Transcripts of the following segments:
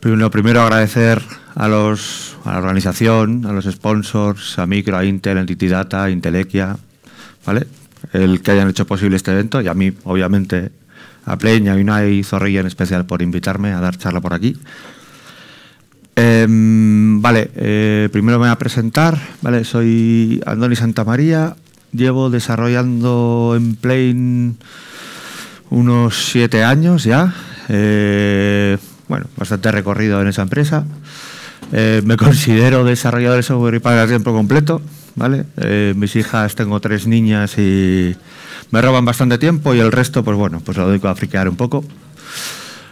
Primero, primero agradecer a, los, a la organización, a los sponsors, a Micro, a Intel, a Entity Data, Intelequia, ¿vale? El que hayan hecho posible este evento y a mí, obviamente, a Pleña, a Unai y Zorrilla en especial por invitarme a dar charla por aquí. Em, vale, eh, primero me voy a presentar. Vale, soy Andoni Santamaría, llevo desarrollando en Plane unos siete años ya. Eh, bueno, bastante recorrido en esa empresa. Eh, me considero desarrollador de software y paga tiempo completo, ¿vale? Eh, mis hijas, tengo tres niñas y me roban bastante tiempo y el resto, pues bueno, pues lo dedico a friquear un poco.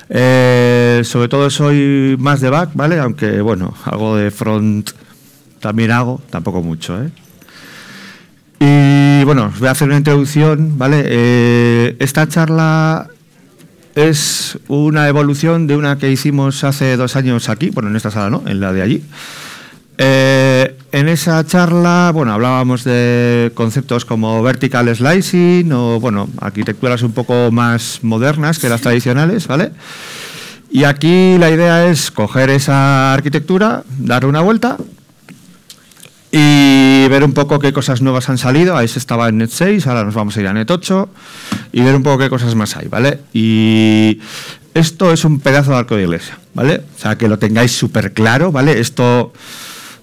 Eh, sobre todo soy más de back, ¿vale? Aunque, bueno, algo de front también hago, tampoco mucho, ¿eh? Y bueno, os voy a hacer una introducción, ¿vale? esta charla es una evolución de una que hicimos hace dos años aquí, bueno, en esta sala no, en la de allí. Eh, en esa charla, bueno, hablábamos de conceptos como vertical slicing o, bueno, arquitecturas un poco más modernas que las tradicionales, ¿vale? Y aquí la idea es coger esa arquitectura, darle una vuelta y ver un poco qué cosas nuevas han salido. Ahí se estaba en NET 6, ahora nos vamos a ir a NET 8 y ver un poco qué cosas más hay, ¿vale? Y esto es un pedazo de arco de iglesia, ¿vale? O sea, que lo tengáis súper claro, ¿vale? Esto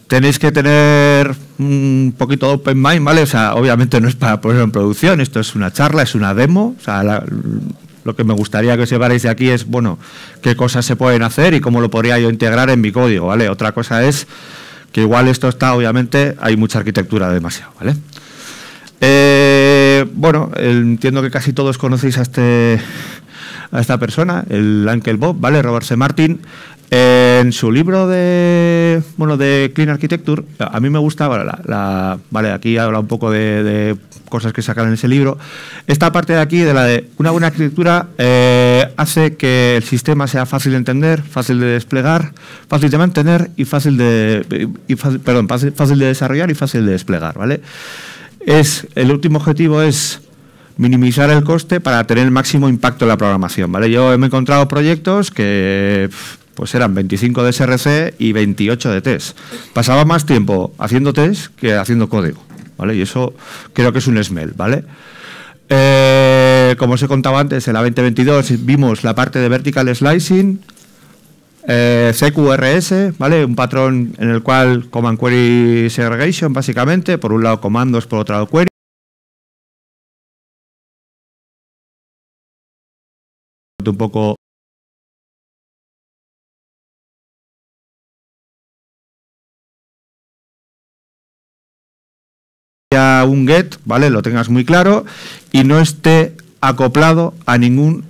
tenéis que tener un poquito de open mind, ¿vale? O sea, obviamente no es para ponerlo en producción, esto es una charla, es una demo, o sea, lo que me gustaría que os llevarais de aquí es, bueno, qué cosas se pueden hacer y cómo lo podría yo integrar en mi código, ¿vale? Otra cosa es que igual esto está, obviamente, hay mucha arquitectura demasiado, ¿vale? Eh, bueno, entiendo que casi todos conocéis a este a esta persona, el Uncle Bob, ¿vale? Robert C. Martin. En su libro de, bueno, de Clean Architecture, a mí me gusta, la, vale, aquí habla un poco de, cosas que sacan en ese libro. Esta parte de aquí, de la de una buena arquitectura, eh, hace que el sistema sea fácil de entender, fácil de desplegar, fácil de mantener y fácil de, y perdón, fácil de desarrollar y fácil de desplegar, ¿vale? es, el último objetivo es minimizar el coste para tener el máximo impacto en la programación. ¿vale? Yo he encontrado proyectos que pues eran 25 de SRC y 28 de test. Pasaba más tiempo haciendo test que haciendo código. ¿vale? Y eso creo que es un smell. ¿vale? Eh, como os he contado antes, en la 2022 vimos la parte de vertical slicing, eh, CQRS, ¿vale? Un patrón en el cual command query segregation, básicamente, por un lado comandos, por otro lado query. un poco un get, ¿vale? Lo tengas muy claro y no esté acoplado a ningún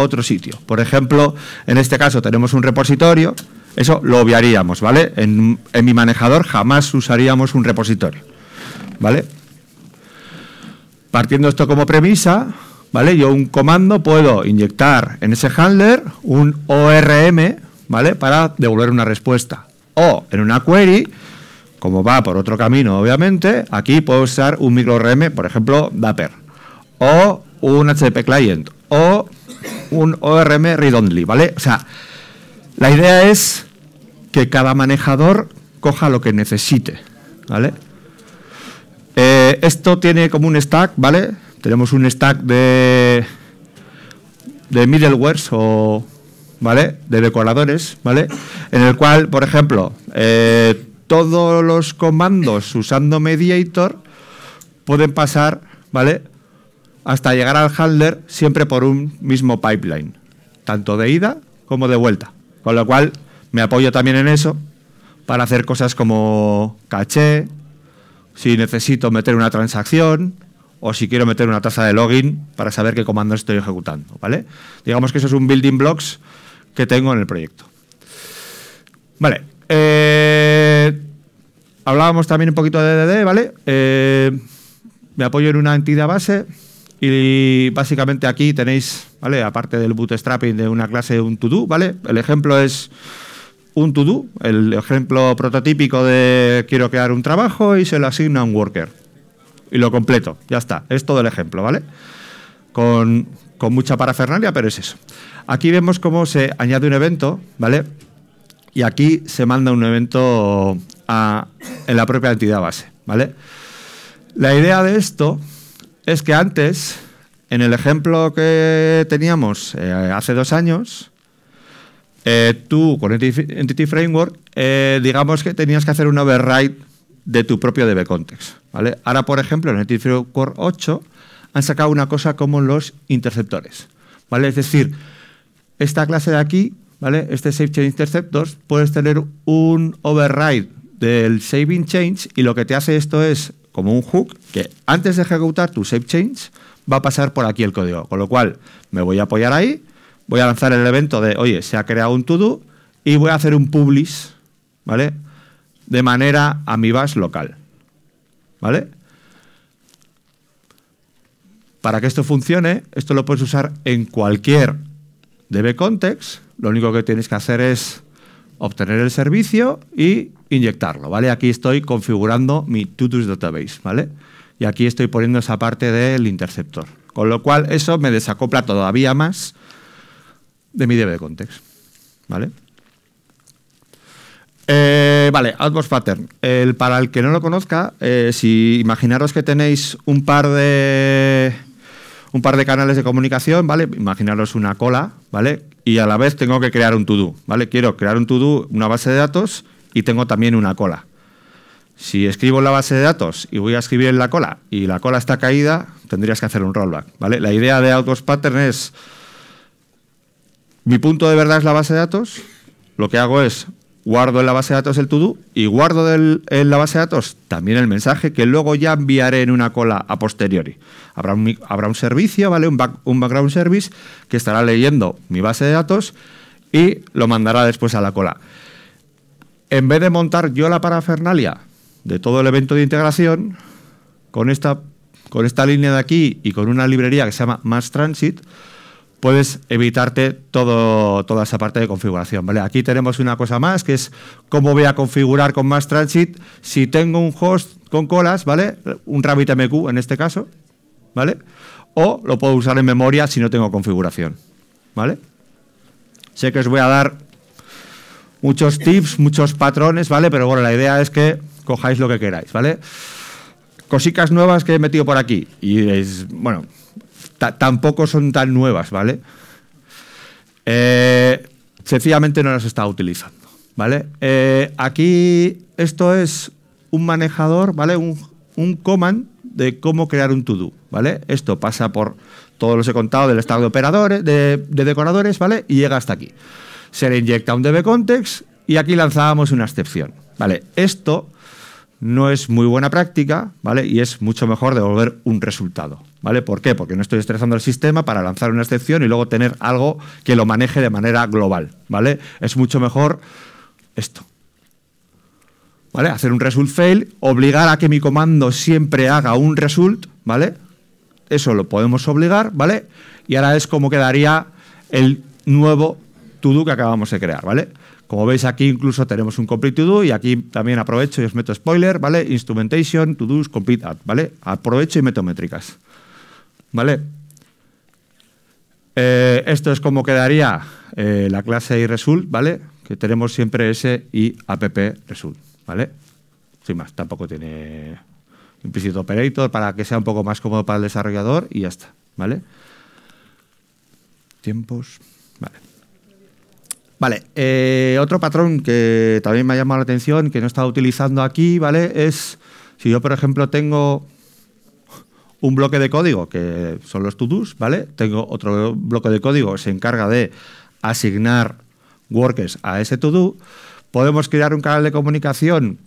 otro sitio. Por ejemplo, en este caso tenemos un repositorio, eso lo obviaríamos, ¿vale? En, mi manejador jamás usaríamos un repositorio, ¿vale? Partiendo esto como premisa, ¿vale? Yo un comando puedo inyectar en ese handler un ORM, ¿vale? Para devolver una respuesta. O en una query, como va por otro camino, obviamente, aquí puedo usar un micro ORM, por ejemplo, Dapper. O un HTTP client. O un ORM read-only, ¿vale? O sea, la idea es que cada manejador coja lo que necesite, ¿vale? Eh, esto tiene como un stack, ¿vale? Tenemos un stack de, de middlewares o, ¿vale? De decoradores, ¿vale? En el cual, por ejemplo, eh, todos los comandos usando Mediator pueden pasar, ¿vale? hasta llegar al handler siempre por un mismo pipeline, tanto de ida como de vuelta. Con lo cual me apoyo también en eso para hacer cosas como caché, si necesito meter una transacción o si quiero meter una tasa de login para saber qué comando estoy ejecutando, ¿vale? Digamos que eso es un building blocks que tengo en el proyecto. Vale. Eh, hablábamos también un poquito de DDD, ¿vale? Eh, me apoyo en una entidad base y básicamente aquí tenéis, ¿vale? Aparte del bootstrapping de una clase un to-do, ¿vale? El ejemplo es un to-do, el ejemplo prototípico de quiero crear un trabajo y se lo asigna un worker. Y lo completo, ya está. Es todo el ejemplo, ¿vale? Con, con mucha parafernalia, pero es eso. Aquí vemos cómo se añade un evento, ¿vale? Y aquí se manda un evento a, en la propia entidad base, ¿vale? La idea de esto es que antes, en el ejemplo que teníamos eh, hace dos años, eh, tú con Entity Framework, eh, digamos que tenías que hacer un override de tu propio DB Context. ¿vale? Ahora, por ejemplo, en Entity Framework 8 han sacado una cosa como los interceptores. ¿vale? Es decir, esta clase de aquí, ¿vale? este Change Interceptors, puedes tener un override del saving change y lo que te hace esto es como un hook que antes de ejecutar tu save change va a pasar por aquí el código. Con lo cual me voy a apoyar ahí, voy a lanzar el evento de, oye, se ha creado un todo y voy a hacer un publish, ¿vale? De manera a mi base local, ¿vale? Para que esto funcione, esto lo puedes usar en cualquier DB context. Lo único que tienes que hacer es obtener el servicio y inyectarlo, ¿vale? Aquí estoy configurando mi Tutus database, ¿vale? Y aquí estoy poniendo esa parte del interceptor. Con lo cual, eso me desacopla todavía más de mi DB context, ¿vale? Eh, vale, Outbox Pattern. El, para el que no lo conozca, eh, si imaginaros que tenéis un par de un par de canales de comunicación, ¿vale? Imaginaros una cola, ¿vale? Y a la vez tengo que crear un to-do, ¿vale? Quiero crear un to-do, una base de datos y tengo también una cola. Si escribo en la base de datos y voy a escribir en la cola y la cola está caída, tendrías que hacer un rollback, ¿vale? La idea de autos Pattern es, mi punto de verdad es la base de datos, lo que hago es guardo en la base de datos el to y guardo en la base de datos también el mensaje que luego ya enviaré en una cola a posteriori. Habrá un, servicio, ¿vale? Un, background service que estará leyendo mi base de datos y lo mandará después a la cola. En vez de montar yo la parafernalia de todo el evento de integración, con esta, con esta línea de aquí y con una librería que se llama Mass Transit, puedes evitarte todo, toda esa parte de configuración. ¿vale? Aquí tenemos una cosa más, que es cómo voy a configurar con más si tengo un host con colas, ¿vale? Un RabbitMQ en este caso, ¿vale? O lo puedo usar en memoria si no tengo configuración, ¿vale? Sé que os voy a dar muchos tips, muchos patrones, ¿vale? Pero bueno, la idea es que cojáis lo que queráis, ¿vale? Cositas nuevas que he metido por aquí. Y es, bueno, tampoco son tan nuevas, ¿vale? Eh, sencillamente no las está utilizando, ¿vale? Eh, aquí esto es un manejador, ¿vale? Un, un command de cómo crear un to-do, ¿vale? Esto pasa por todos los he contado del estado de operadores, de, decoradores, ¿vale? Y llega hasta aquí. Se le inyecta un dbcontext context y aquí lanzábamos una excepción, ¿vale? Esto no es muy buena práctica, ¿vale? Y es mucho mejor devolver un resultado, ¿Vale? ¿Por qué? Porque no estoy estresando el sistema para lanzar una excepción y luego tener algo que lo maneje de manera global. ¿Vale? Es mucho mejor esto. ¿Vale? Hacer un result fail, obligar a que mi comando siempre haga un result, ¿vale? Eso lo podemos obligar, ¿vale? Y ahora es como quedaría el nuevo todo que acabamos de crear, ¿vale? Como veis aquí incluso tenemos un complete to-do y aquí también aprovecho y os meto spoiler, ¿vale? Instrumentation, to-dos, complete add, ¿vale? Aprovecho y meto métricas. ¿Vale? Eh, esto es como quedaría eh, la clase IResult, ¿vale? Que tenemos siempre ese y app result, ¿vale? Sin más, tampoco tiene implicit operator para que sea un poco más cómodo para el desarrollador y ya está, ¿vale? Tiempos, vale. Vale, eh, otro patrón que también me ha llamado la atención, que no estaba utilizando aquí, ¿vale? Es si yo, por ejemplo, tengo un bloque de código que son los to-dos, ¿vale? Tengo otro bloque de código que se encarga de asignar workers a ese to-do. Podemos crear un canal de comunicación,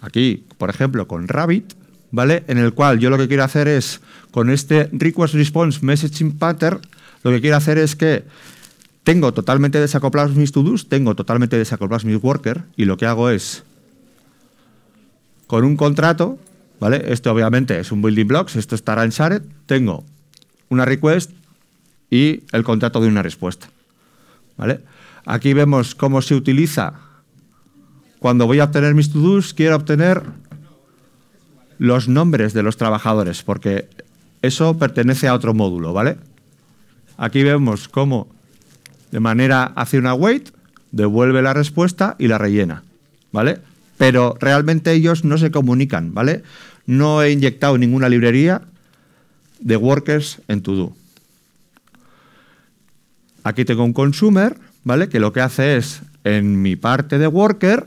aquí, por ejemplo, con Rabbit, ¿vale? En el cual yo lo que quiero hacer es, con este request response messaging pattern, lo que quiero hacer es que tengo totalmente desacoplados mis to-dos, tengo totalmente desacoplados mis workers, y lo que hago es, con un contrato, ¿vale? Esto obviamente es un building blocks, esto estará en Shared, tengo una request y el contrato de una respuesta, ¿vale? Aquí vemos cómo se utiliza cuando voy a obtener mis to-dos, quiero obtener los nombres de los trabajadores, porque eso pertenece a otro módulo, ¿vale? Aquí vemos cómo de manera hace una wait, devuelve la respuesta y la rellena, ¿vale? pero realmente ellos no se comunican, ¿vale? No he inyectado ninguna librería de workers en Todo. Aquí tengo un consumer, ¿vale? Que lo que hace es, en mi parte de worker,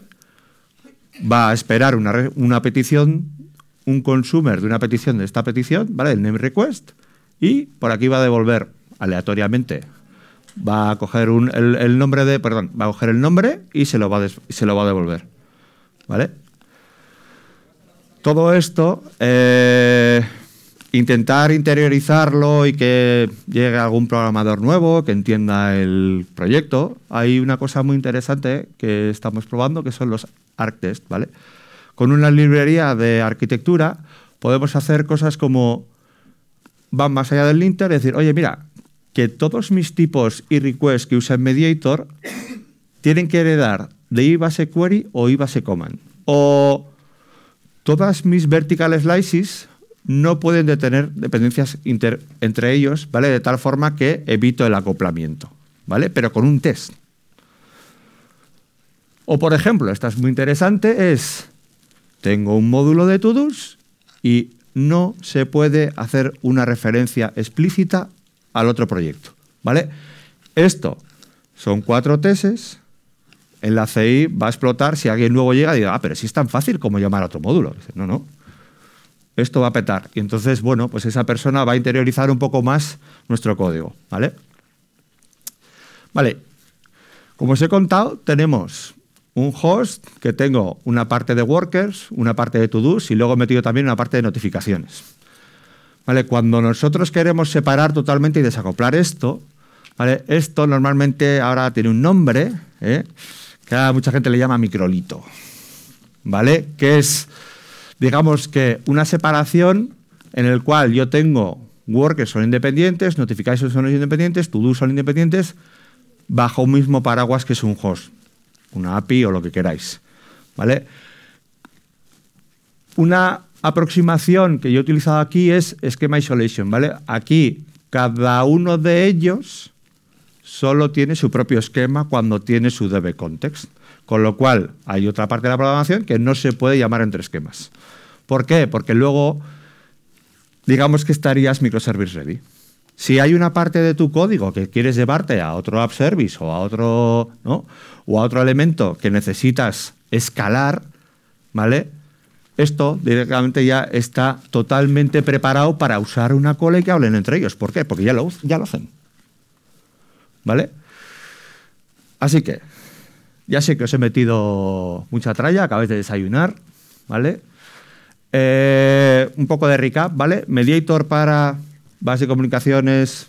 va a esperar una, petición, un consumer de una petición de esta petición, ¿vale? El name request, y por aquí va a devolver aleatoriamente va a coger un, el, nombre de, perdón, va a coger el nombre y se lo va se lo va a devolver. ¿Vale? Todo esto, eh, intentar interiorizarlo y que llegue algún programador nuevo que entienda el proyecto. Hay una cosa muy interesante que estamos probando, que son los ArcTest, ¿vale? Con una librería de arquitectura podemos hacer cosas como van más allá del linter y decir, oye, mira, que todos mis tipos y requests que usa Mediator tienen que heredar de IBase Query o IBase Command. O todas mis vertical slices no pueden detener dependencias entre ellos, ¿vale? De tal forma que evito el acoplamiento, ¿vale? Pero con un test. O por ejemplo, esta es muy interesante, es tengo un módulo de todos y no se puede hacer una referencia explícita al otro proyecto, ¿vale? Esto son cuatro tesis en la CI va a explotar si alguien nuevo llega y diga, ah, pero si es tan fácil como llamar a otro módulo. no, no, esto va a petar. Y entonces, bueno, pues esa persona va a interiorizar un poco más nuestro código, ¿vale? Vale, como os he contado, tenemos un host que tengo una parte de workers, una parte de to-dos y luego he metido también una parte de notificaciones. ¿Vale? Cuando nosotros queremos separar totalmente y desacoplar esto, ¿vale? esto normalmente ahora tiene un nombre, ¿eh? que a mucha gente le llama microlito, ¿vale? Que es, digamos que una separación en el cual yo tengo Word que son independientes, notificaciones son independientes, To Do son independientes, bajo un mismo paraguas que es un host, una API o lo que queráis, ¿vale? Una aproximación que yo he utilizado aquí es esquema isolation, ¿vale? Aquí cada uno de ellos solo tiene su propio esquema cuando tiene su DB context. Con lo cual, hay otra parte de la programación que no se puede llamar entre esquemas. ¿Por qué? Porque luego, digamos que estarías microservice ready. Si hay una parte de tu código que quieres llevarte a otro app service o a otro, ¿no? o a otro elemento que necesitas escalar, ¿vale? Esto directamente ya está totalmente preparado para usar una cola y que hablen entre ellos. ¿Por qué? Porque ya lo, ya lo hacen. ¿Vale? Así que, ya sé que os he metido mucha tralla, acabáis de desayunar, ¿vale? Eh, un poco de recap, ¿vale? Mediator para base de comunicaciones,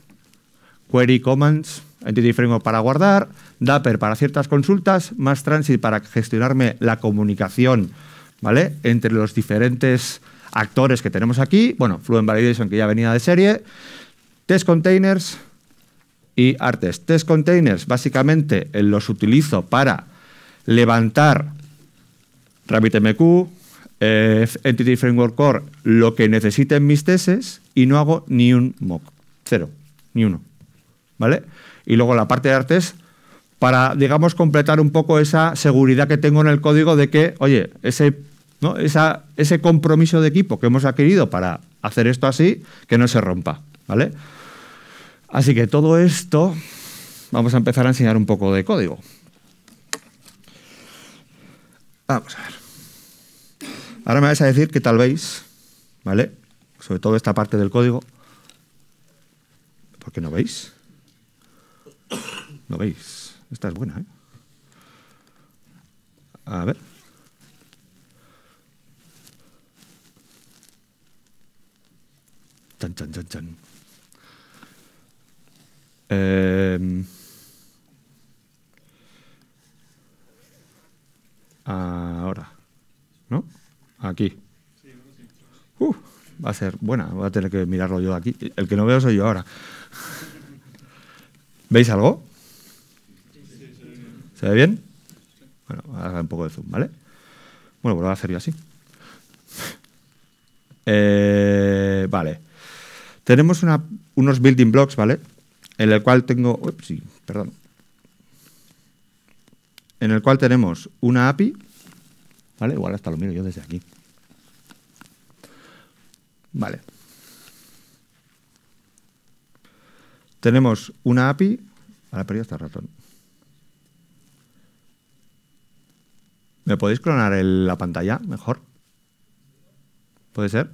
query commands, Entity Framework para guardar, Dapper para ciertas consultas, más Transit para gestionarme la comunicación, ¿vale? Entre los diferentes actores que tenemos aquí, bueno, Fluent Validation que ya venía de serie, Test Containers, y artes. Test containers, básicamente eh, los utilizo para levantar RabbitMQ, eh, Entity Framework Core, lo que necesiten mis tesis y no hago ni un mock. Cero, ni uno. ¿Vale? Y luego la parte de artes para, digamos, completar un poco esa seguridad que tengo en el código de que, oye, ese, ¿no? ese compromiso de equipo que hemos adquirido para hacer esto así, que no se rompa. ¿Vale? Así que todo esto vamos a empezar a enseñar un poco de código. Vamos a ver. Ahora me vais a decir que tal vez, ¿vale? Sobre todo esta parte del código. ¿Por qué no veis? No veis. Esta es buena, ¿eh? A ver. Chan, chan, chan, chan. Em, ahora, ¿no? Aquí. Uh, va a ser buena, voy a tener que mirarlo yo aquí. El que no veo soy yo ahora. ¿Veis algo? ¿Se ve bien? Bueno, haga un poco de zoom, ¿vale? Bueno, pues lo voy a hacer yo así. Eh, vale. Tenemos una, unos building blocks, ¿vale? en el cual tengo, ups, perdón, en el cual tenemos una API, ¿vale? Igual hasta lo miro yo desde aquí. Vale. Tenemos una API, ahora perdí hasta el ratón. ¿Me podéis clonar la pantalla mejor? ¿Puede ser?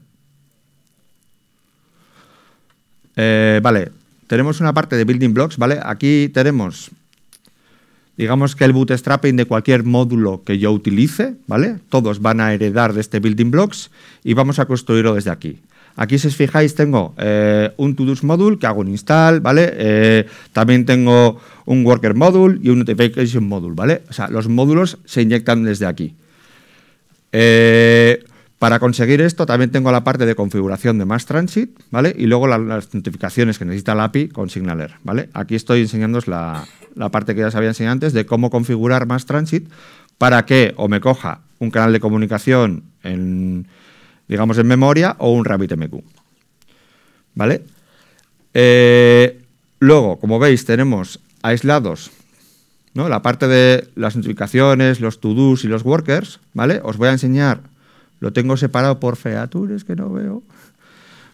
Eh, vale, tenemos una parte de building blocks, ¿vale? Aquí tenemos, digamos que el bootstrapping de cualquier módulo que yo utilice, ¿vale? Todos van a heredar de este building blocks y vamos a construirlo desde aquí. Aquí, si os fijáis, tengo eh, un todos module que hago un install, ¿vale? Eh, también tengo un worker module y un notification module, ¿vale? O sea, los módulos se inyectan desde aquí. Eh, para conseguir esto también tengo la parte de configuración de Mass Transit, ¿vale? Y luego las, notificaciones que necesita la API con Signaler, ¿vale? Aquí estoy enseñándoos la, parte que ya os había enseñado antes de cómo configurar Mass Transit para que o me coja un canal de comunicación en, digamos, en memoria o un RabbitMQ, ¿vale? Eh, luego, como veis, tenemos aislados ¿no? la parte de las notificaciones, los to-dos y los workers, ¿vale? Os voy a enseñar lo tengo separado por features que no veo.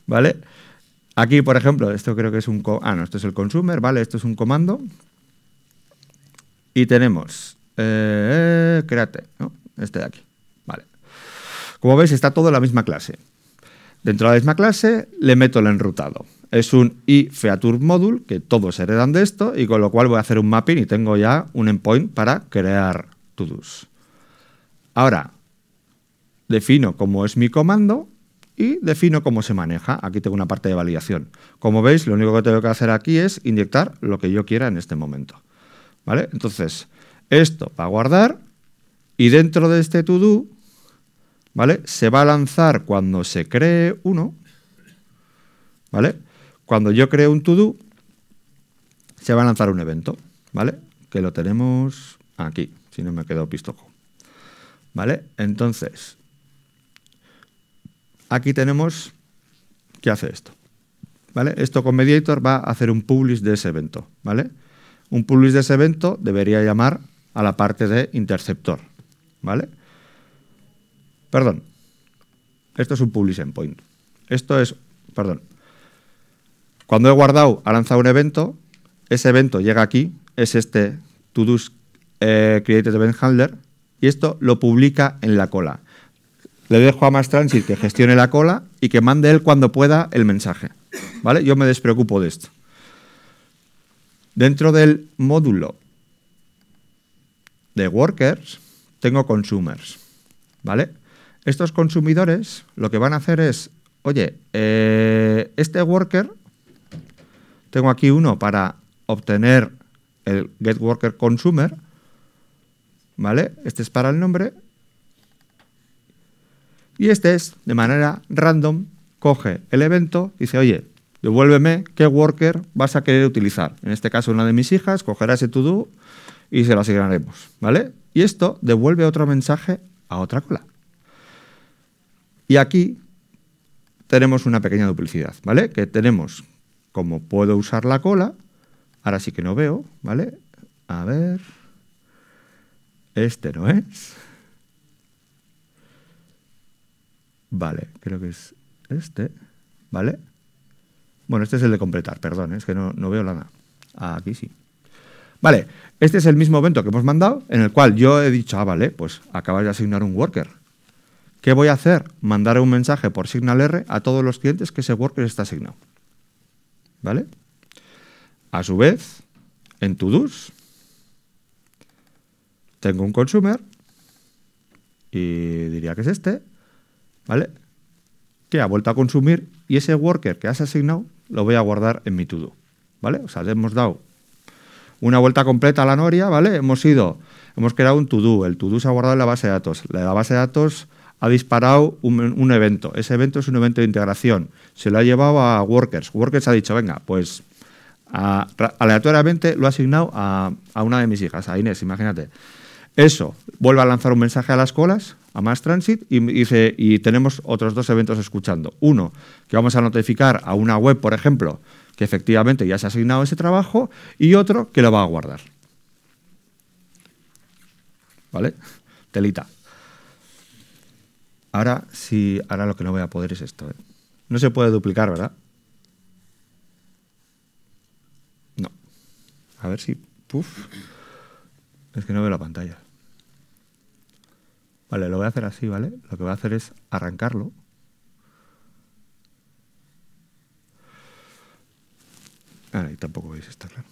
¿Vale? Aquí, por ejemplo, esto creo que es un... Ah, no, esto es el consumer, ¿vale? Esto es un comando. Y tenemos... Eh, créate, Este de aquí. Vale. Como veis, está todo en la misma clase. Dentro de la misma clase le meto el enrutado. Es un ifeature module, que todos heredan de esto, y con lo cual voy a hacer un mapping y tengo ya un endpoint para crear todos. Ahora, defino cómo es mi comando y defino cómo se maneja. Aquí tengo una parte de validación. Como veis, lo único que tengo que hacer aquí es inyectar lo que yo quiera en este momento. ¿Vale? Entonces, esto va a guardar y dentro de este to ¿vale? Se va a lanzar cuando se cree uno, ¿vale? Cuando yo creo un to se va a lanzar un evento, ¿vale? Que lo tenemos aquí, si no me quedo pistojo. ¿Vale? Entonces, aquí tenemos que hace esto. ¿Vale? Esto con Mediator va a hacer un publish de ese evento. ¿vale? Un publish de ese evento debería llamar a la parte de interceptor. ¿vale? Perdón. Esto es un publish endpoint. Esto es, perdón. Cuando he guardado, ha lanzado un evento, ese evento llega aquí, es este to do eh, created event handler, y esto lo publica en la cola le dejo a Más Transit que gestione la cola y que mande él cuando pueda el mensaje. ¿Vale? Yo me despreocupo de esto. Dentro del módulo de workers, tengo consumers. ¿Vale? Estos consumidores lo que van a hacer es, oye, eh, este worker, tengo aquí uno para obtener el get worker consumer, ¿vale? Este es para el nombre y este es, de manera random, coge el evento y dice, oye, devuélveme qué worker vas a querer utilizar. En este caso, una de mis hijas cogerá ese to-do y se lo asignaremos, ¿vale? Y esto devuelve otro mensaje a otra cola. Y aquí tenemos una pequeña duplicidad, ¿vale? Que tenemos, como puedo usar la cola, ahora sí que no veo, ¿vale? A ver, este no es. Vale, creo que es este. ¿Vale? Bueno, este es el de completar, perdón, ¿eh? es que no, no veo nada. Aquí sí. Vale, este es el mismo evento que hemos mandado, en el cual yo he dicho, ah, vale, pues acabas de asignar un worker. ¿Qué voy a hacer? Mandar un mensaje por Signal R a todos los clientes que ese worker está asignado. ¿Vale? A su vez, en Todo's tengo un consumer y diría que es este. ¿vale? Que ha vuelto a consumir y ese worker que has asignado lo voy a guardar en mi todo, ¿vale? O sea, le hemos dado una vuelta completa a la noria, ¿vale? Hemos ido, hemos creado un to el to se ha guardado en la base de datos, la base de datos ha disparado un, evento, ese evento es un evento de integración, se lo ha llevado a Workers, Workers ha dicho, venga, pues aleatoriamente lo ha asignado a, a, una de mis hijas, a Inés, imagínate. Eso, vuelve a lanzar un mensaje a las colas, a más Transit y, y tenemos otros dos eventos escuchando. Uno, que vamos a notificar a una web, por ejemplo, que efectivamente ya se ha asignado ese trabajo y otro que lo va a guardar. ¿Vale? Telita. Ahora sí, ahora lo que no voy a poder es esto. ¿eh? No se puede duplicar, ¿verdad? No. A ver si... Puf. Es que no veo la pantalla. Vale, lo voy a hacer así, ¿vale? Lo que voy a hacer es arrancarlo. ahí tampoco veis estar claro.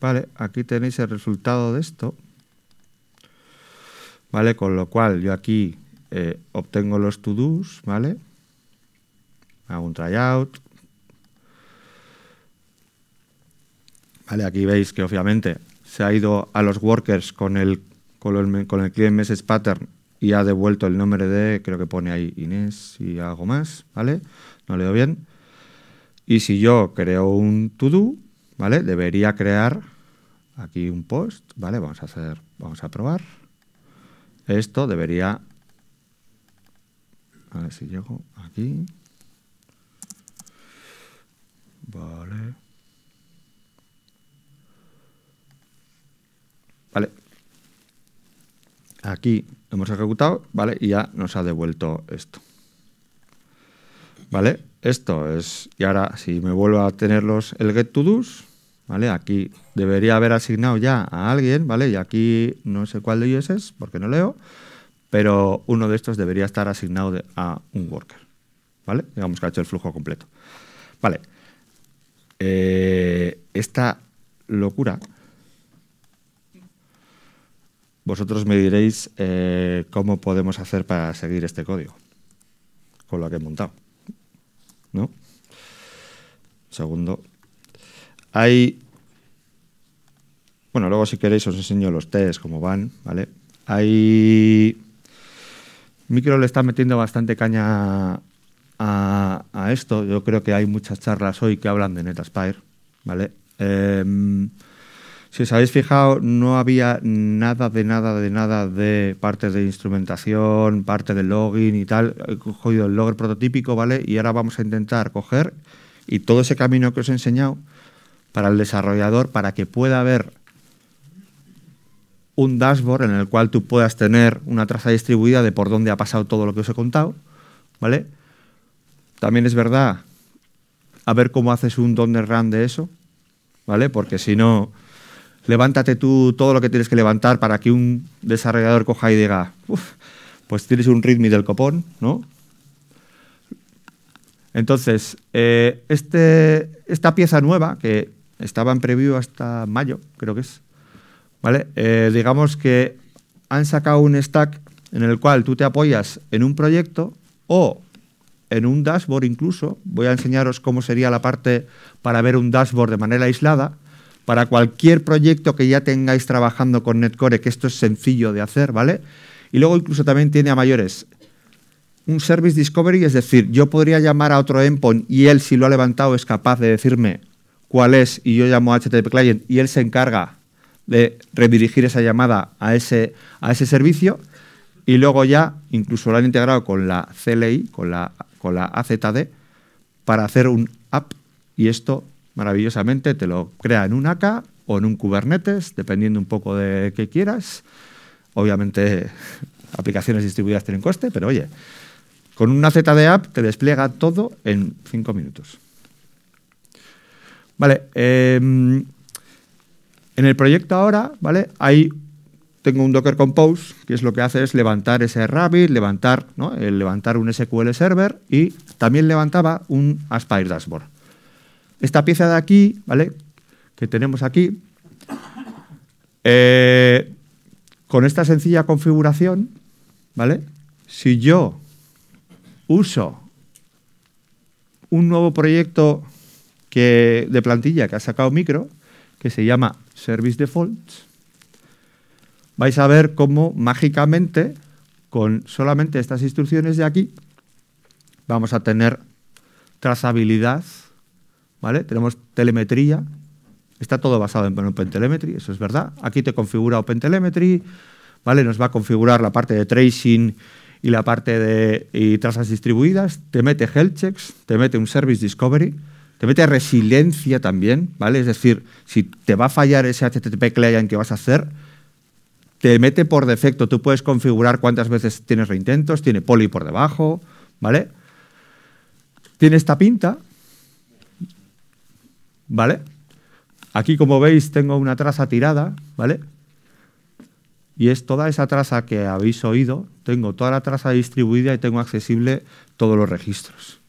Vale, aquí tenéis el resultado de esto. Vale, con lo cual yo aquí eh, obtengo los to-dos, ¿vale? Hago un tryout. Vale, aquí veis que obviamente se ha ido a los workers con el, con el, con el client message pattern y ha devuelto el nombre de, creo que pone ahí Inés y algo más, ¿vale? No leo bien. Y si yo creo un to-do, ¿vale? Debería crear aquí un post, ¿vale? Vamos a hacer, vamos a probar. Esto debería, a ver si llego aquí. Vale. ¿vale? Aquí hemos ejecutado, ¿vale? Y ya nos ha devuelto esto. ¿Vale? Esto es... Y ahora, si me vuelvo a tener el get to do's, ¿vale? Aquí debería haber asignado ya a alguien, ¿vale? Y aquí no sé cuál de ellos es, porque no leo, pero uno de estos debería estar asignado a un worker, ¿vale? Digamos que ha hecho el flujo completo. Vale. Eh, esta locura vosotros me diréis eh, cómo podemos hacer para seguir este código con lo que he montado. ¿No? Segundo. Hay. Bueno, luego si queréis os enseño los test, cómo van, ¿vale? Hay. Micro le está metiendo bastante caña a, esto. Yo creo que hay muchas charlas hoy que hablan de Netaspire, ¿vale? Em, si os habéis fijado, no había nada de nada de nada de partes de instrumentación, parte de login y tal. He cogido el logger prototípico, ¿vale? Y ahora vamos a intentar coger y todo ese camino que os he enseñado para el desarrollador, para que pueda haber un dashboard en el cual tú puedas tener una traza distribuida de por dónde ha pasado todo lo que os he contado, ¿vale? También es verdad, a ver cómo haces un donde run de eso, ¿vale? Porque si no, levántate tú todo lo que tienes que levantar para que un desarrollador coja y diga, pues tienes un ritmo del copón, ¿no? Entonces, eh, este, esta pieza nueva, que estaba en preview hasta mayo, creo que es, ¿vale? Eh, digamos que han sacado un stack en el cual tú te apoyas en un proyecto o en un dashboard incluso. Voy a enseñaros cómo sería la parte para ver un dashboard de manera aislada para cualquier proyecto que ya tengáis trabajando con Netcore, que esto es sencillo de hacer, ¿vale? Y luego incluso también tiene a mayores un service discovery, es decir, yo podría llamar a otro endpoint y él, si lo ha levantado, es capaz de decirme cuál es y yo llamo a HTTP client y él se encarga de redirigir esa llamada a ese, a ese servicio y luego ya incluso lo han integrado con la CLI, con la, con la AZD, para hacer un app y esto maravillosamente, te lo crea en un AK o en un Kubernetes, dependiendo un poco de qué quieras. Obviamente, aplicaciones distribuidas tienen coste, pero oye, con una Z de app te despliega todo en cinco minutos. Vale, em, en el proyecto ahora, ¿vale? ahí tengo un Docker Compose, que es lo que hace es levantar ese Rabbit, levantar, ¿no? Eh, levantar un SQL Server y también levantaba un Aspire Dashboard. Esta pieza de aquí, ¿vale? Que tenemos aquí, eh, con esta sencilla configuración, ¿vale? Si yo uso un nuevo proyecto que, de plantilla que ha sacado Micro, que se llama Service Defaults, vais a ver cómo mágicamente, con solamente estas instrucciones de aquí, vamos a tener trazabilidad tenemos telemetría, está todo basado en OpenTelemetry, eso es verdad. Aquí te configura OpenTelemetry, ¿vale? Nos va a configurar la parte de tracing y la parte de y trazas distribuidas, te mete health checks, te mete un service discovery, te mete resiliencia también, ¿vale? Es decir, si te va a fallar ese HTTP client que vas a hacer, te mete por defecto, tú puedes configurar cuántas veces tienes reintentos, tiene poly por debajo, ¿vale? Tiene esta pinta, ¿vale? Aquí, como veis, tengo una traza tirada, ¿vale? Y es toda esa traza que habéis oído, tengo toda la traza distribuida y tengo accesible todos los registros,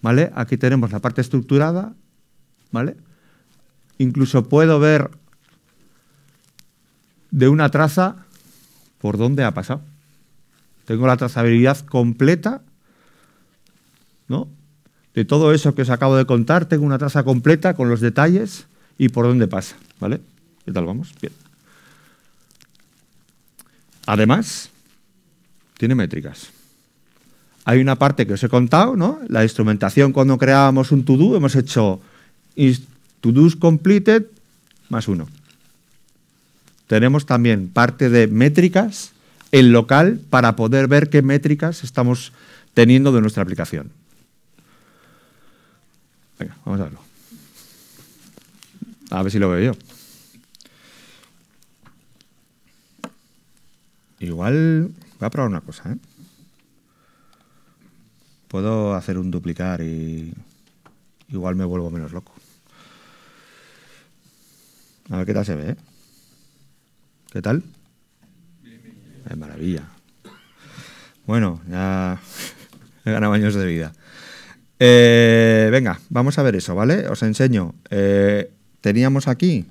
¿vale? Aquí tenemos la parte estructurada, ¿vale? Incluso puedo ver de una traza por dónde ha pasado. Tengo la trazabilidad completa, ¿no? de todo eso que os acabo de contar, tengo una traza completa con los detalles y por dónde pasa. ¿Vale? ¿Qué tal vamos? Bien. Además, tiene métricas. Hay una parte que os he contado, ¿no? La instrumentación cuando creábamos un to-do, hemos hecho to-dos completed más uno. Tenemos también parte de métricas en local para poder ver qué métricas estamos teniendo de nuestra aplicación. Venga, vamos a verlo. A ver si lo veo yo. Igual voy a probar una cosa, ¿eh? Puedo hacer un duplicar y igual me vuelvo menos loco. A ver qué tal se ve, ¿eh? ¿Qué tal? Es maravilla. Bueno, ya he ganado años de vida. Eh, venga, vamos a ver eso, ¿vale? Os enseño. Eh, teníamos aquí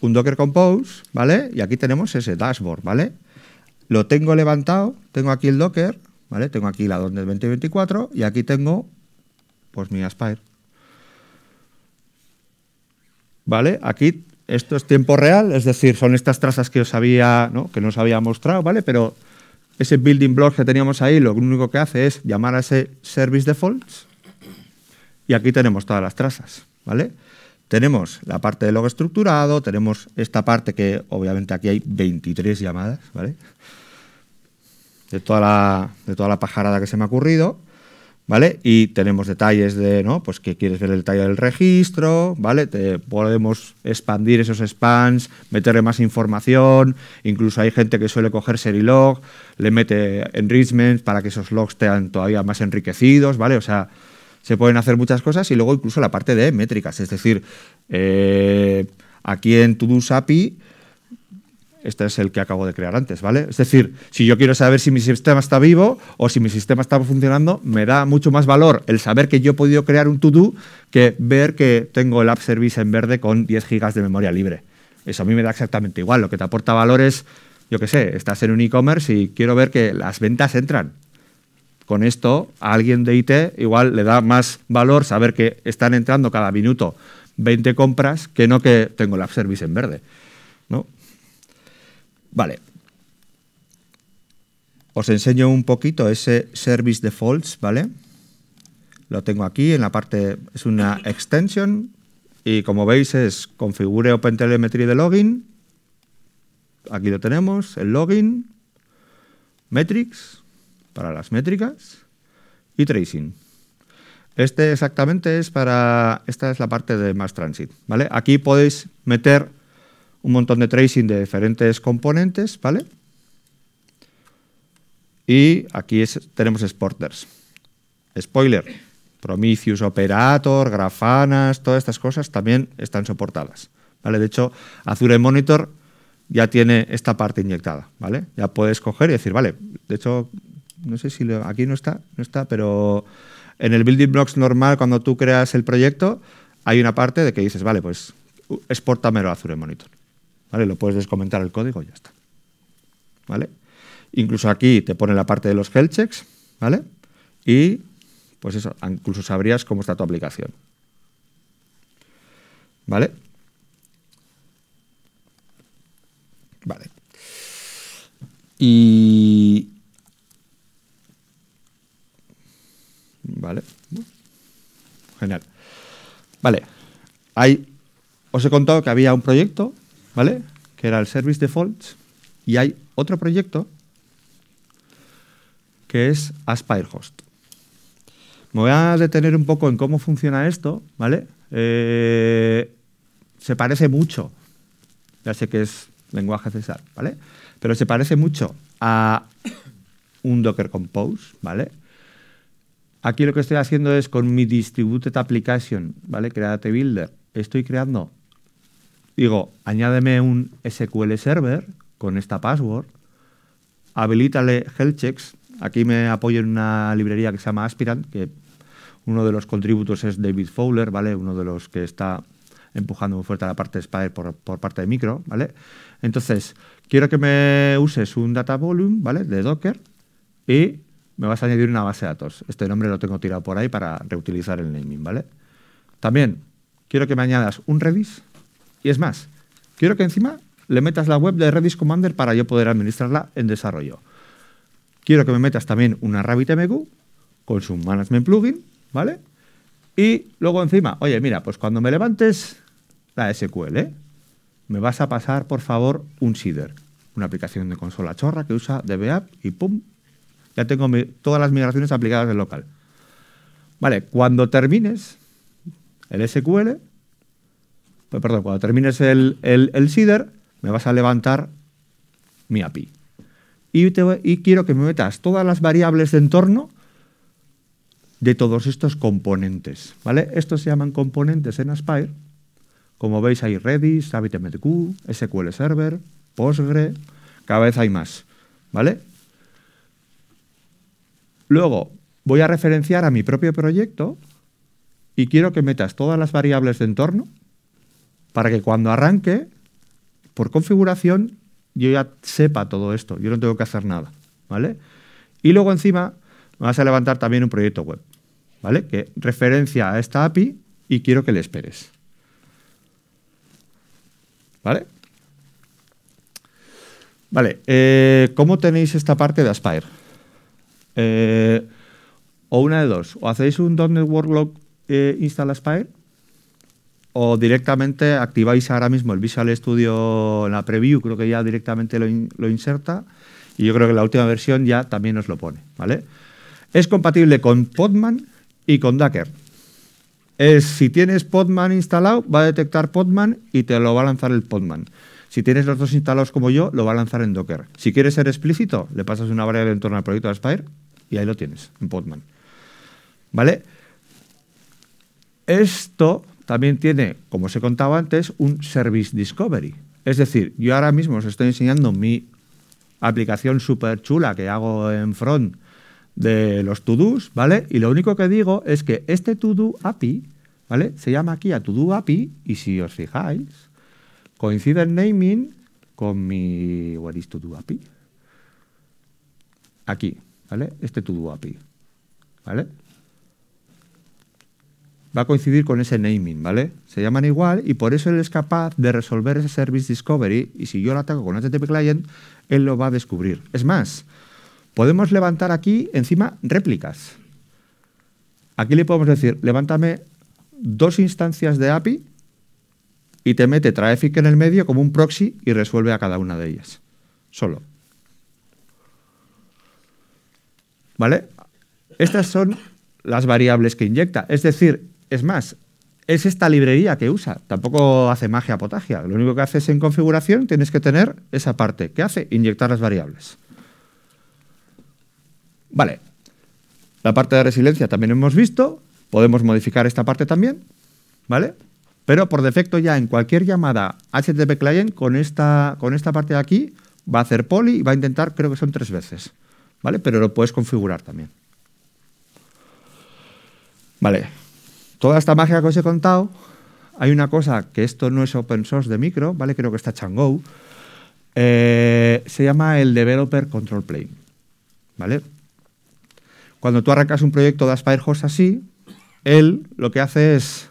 un Docker Compose, ¿vale? Y aquí tenemos ese dashboard, ¿vale? Lo tengo levantado, tengo aquí el Docker, ¿vale? Tengo aquí la donde 2024 y aquí tengo, pues mi Aspire. ¿Vale? Aquí esto es tiempo real, es decir, son estas trazas que os había, ¿no? que nos había mostrado, ¿vale? Pero ese building block que teníamos ahí, lo único que hace es llamar a ese service defaults, y aquí tenemos todas las trazas, ¿vale? Tenemos la parte de log estructurado, tenemos esta parte que obviamente aquí hay 23 llamadas, ¿vale? De toda la, de toda la pajarada que se me ha ocurrido, ¿vale? Y tenemos detalles de, ¿no? Pues que quieres ver el detalle del registro, ¿vale? Te, podemos expandir esos spans, meterle más información, incluso hay gente que suele coger Serilog, le mete enrichment para que esos logs sean todavía más enriquecidos, ¿vale? O sea, se pueden hacer muchas cosas y luego incluso la parte de métricas, es decir, eh, aquí en Todo's API, este es el que acabo de crear antes, ¿vale? Es decir, si yo quiero saber si mi sistema está vivo o si mi sistema está funcionando, me da mucho más valor el saber que yo he podido crear un todo que ver que tengo el app service en verde con 10 gigas de memoria libre. Eso a mí me da exactamente igual. Lo que te aporta valor es, yo qué sé, estás en un e-commerce y quiero ver que las ventas entran con esto a alguien de IT igual le da más valor saber que están entrando cada minuto 20 compras que no que tengo el app service en verde. ¿no? Vale. Os enseño un poquito ese service defaults, ¿vale? Lo tengo aquí en la parte, es una extension y como veis es configure OpenTelemetry de login. Aquí lo tenemos, el login, metrics, para las métricas y tracing. Este exactamente es para, esta es la parte de Mass Transit, ¿vale? Aquí podéis meter un montón de tracing de diferentes componentes, ¿vale? Y aquí tenemos exporters. Spoiler, Prometheus Operator, Grafanas, todas estas cosas también están soportadas, ¿vale? De hecho, Azure Monitor ya tiene esta parte inyectada, ¿vale? Ya puedes coger y decir, vale, de hecho no sé si lo, aquí no está, no está, pero en el building blocks normal, cuando tú creas el proyecto, hay una parte de que dices, vale, pues exportamelo a Azure Monitor. ¿Vale? Lo puedes descomentar el código y ya está. ¿Vale? Incluso aquí te pone la parte de los health checks, ¿vale? Y pues eso, incluso sabrías cómo está tu aplicación. ¿Vale? Vale. Y ¿Vale? Genial. Vale. Hay, os he contado que había un proyecto, ¿vale? Que era el Service Defaults. Y hay otro proyecto que es Host. Me voy a detener un poco en cómo funciona esto, ¿vale? Eh, se parece mucho, ya sé que es lenguaje César, ¿vale? Pero se parece mucho a un Docker Compose, ¿vale? Aquí lo que estoy haciendo es con mi distributed application, ¿vale? Create Builder. Estoy creando, digo, añádeme un SQL Server con esta password, habilítale health checks. Aquí me apoyo en una librería que se llama Aspirant, que uno de los contributos es David Fowler, ¿vale? Uno de los que está empujando muy fuerte a la parte de Spire por, por, parte de micro, ¿vale? Entonces, quiero que me uses un data volume, ¿vale? De Docker y me vas a añadir una base de datos. Este nombre lo tengo tirado por ahí para reutilizar el naming, ¿vale? También quiero que me añadas un Redis y es más, quiero que encima le metas la web de Redis Commander para yo poder administrarla en desarrollo. Quiero que me metas también una RabbitMQ con su management plugin, ¿vale? Y luego encima, oye, mira, pues cuando me levantes la SQL, ¿eh? me vas a pasar, por favor, un Seeder, una aplicación de consola chorra que usa DBApp y pum, ya tengo todas las migraciones aplicadas en local. Vale, cuando termines el SQL, perdón, cuando termines el, el, SIDER, me vas a levantar mi API. Y, y quiero que me metas todas las variables de entorno de todos estos componentes. ¿vale? Estos se llaman componentes en Aspire. Como veis hay Redis, HabitMQ, SQL Server, Postgre, cada vez hay más. ¿vale? Luego, voy a referenciar a mi propio proyecto y quiero que metas todas las variables de entorno para que cuando arranque, por configuración, yo ya sepa todo esto. Yo no tengo que hacer nada, ¿vale? Y luego encima vas a levantar también un proyecto web, ¿vale? Que referencia a esta API y quiero que le esperes. ¿Vale? Vale, eh, ¿cómo tenéis esta parte de Aspire? Eh, o una de dos, o hacéis un .NET Workload eh, Install Aspire, o directamente activáis ahora mismo el Visual Studio en la preview, creo que ya directamente lo, inserta, y yo creo que la última versión ya también nos lo pone, ¿vale? Es compatible con Podman y con Docker. si tienes Podman instalado, va a detectar Podman y te lo va a lanzar el Podman. Si tienes los dos instalados como yo, lo va a lanzar en Docker. Si quieres ser explícito, le pasas una variable en torno al proyecto de Aspire y ahí lo tienes, en Podman. ¿Vale? Esto también tiene, como os he contaba antes, un Service Discovery. Es decir, yo ahora mismo os estoy enseñando mi aplicación súper chula que hago en front de los to-dos, ¿vale? Y lo único que digo es que este to-do API, ¿vale? Se llama aquí a to-do API y si os fijáis, coincide el naming con mi what is to-do API. Aquí, ¿vale? Este todo API, ¿vale? Va a coincidir con ese naming, ¿vale? Se llaman igual y por eso él es capaz de resolver ese service discovery y si yo lo ataco con HTTP client, él lo va a descubrir. Es más, podemos levantar aquí encima réplicas. Aquí le podemos decir, levántame dos instancias de API y te mete traffic en el medio como un proxy y resuelve a cada una de ellas. Solo. ¿Vale? Estas son las variables que inyecta. Es decir, es más, es esta librería que usa. Tampoco hace magia potagia. Lo único que hace es en configuración tienes que tener esa parte. ¿Qué hace? Inyectar las variables. Vale. La parte de resiliencia también hemos visto. Podemos modificar esta parte también. ¿Vale? Pero por defecto ya en cualquier llamada HTTP client con esta, con esta parte de aquí va a hacer poly y va a intentar, creo que son tres veces. ¿vale? Pero lo puedes configurar también. Vale, toda esta magia que os he contado, hay una cosa que esto no es open source de micro, ¿vale? Creo que está Chango. Eh, se llama el Developer Control Plane, ¿vale? Cuando tú arrancas un proyecto de Host así, él lo que hace es,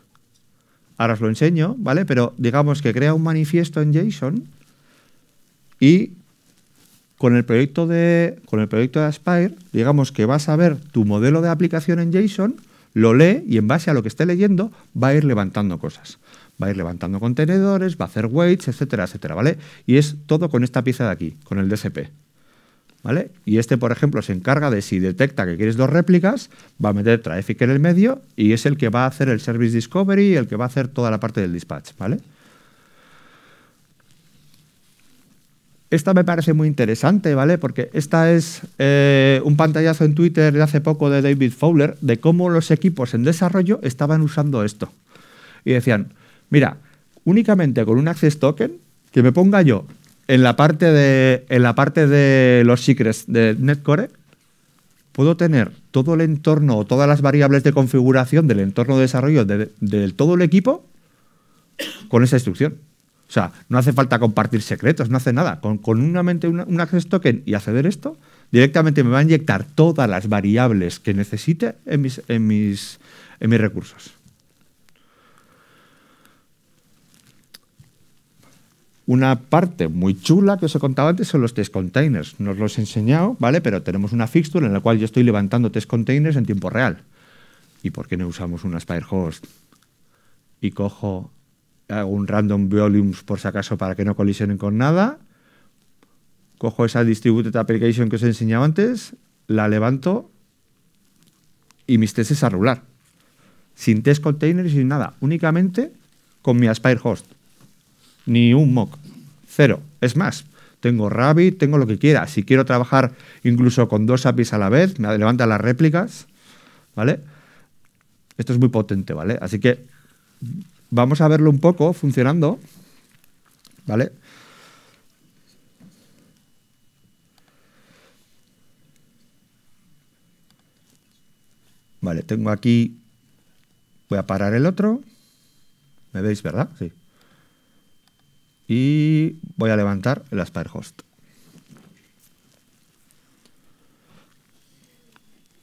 ahora os lo enseño, ¿vale? Pero digamos que crea un manifiesto en JSON y con el proyecto de, con el proyecto de Aspire, digamos que vas a ver tu modelo de aplicación en JSON, lo lee y en base a lo que esté leyendo va a ir levantando cosas. Va a ir levantando contenedores, va a hacer weights, etcétera, etcétera, ¿vale? Y es todo con esta pieza de aquí, con el DSP. ¿Vale? Y este, por ejemplo, se encarga de si detecta que quieres dos réplicas, va a meter traffic en el medio y es el que va a hacer el service discovery, el que va a hacer toda la parte del dispatch, ¿vale? Esta me parece muy interesante, ¿vale? Porque esta es eh, un pantallazo en Twitter de hace poco de David Fowler de cómo los equipos en desarrollo estaban usando esto. Y decían, mira, únicamente con un access token, que me ponga yo en la parte de, en la parte de los secrets de Netcore, puedo tener todo el entorno o todas las variables de configuración del entorno de desarrollo de todo el equipo con esa instrucción. O sea, no hace falta compartir secretos, no hace nada. Con, con un access token y acceder esto, directamente me va a inyectar todas las variables que necesite en mis, en mis, recursos. Una parte muy chula que os he contado antes son los test containers. Nos los he enseñado, ¿vale? Pero tenemos una fixture en la cual yo estoy levantando test containers en tiempo real. ¿Y por qué no usamos una Host? Y cojo hago un random volumes por si acaso para que no colisionen con nada. Cojo esa distributed application que os he enseñado antes, la levanto y mis tests es a regular. Sin test y sin nada. Únicamente con mi Aspire host. Ni un mock. Cero. Es más, tengo Rabbit, tengo lo que quiera. Si quiero trabajar incluso con dos APIs a la vez, me levanta las réplicas. ¿Vale? Esto es muy potente, ¿vale? Así que Vamos a verlo un poco funcionando. ¿Vale? Vale, tengo aquí... Voy a parar el otro. ¿Me veis, verdad? Sí. Y voy a levantar el Aspire Host.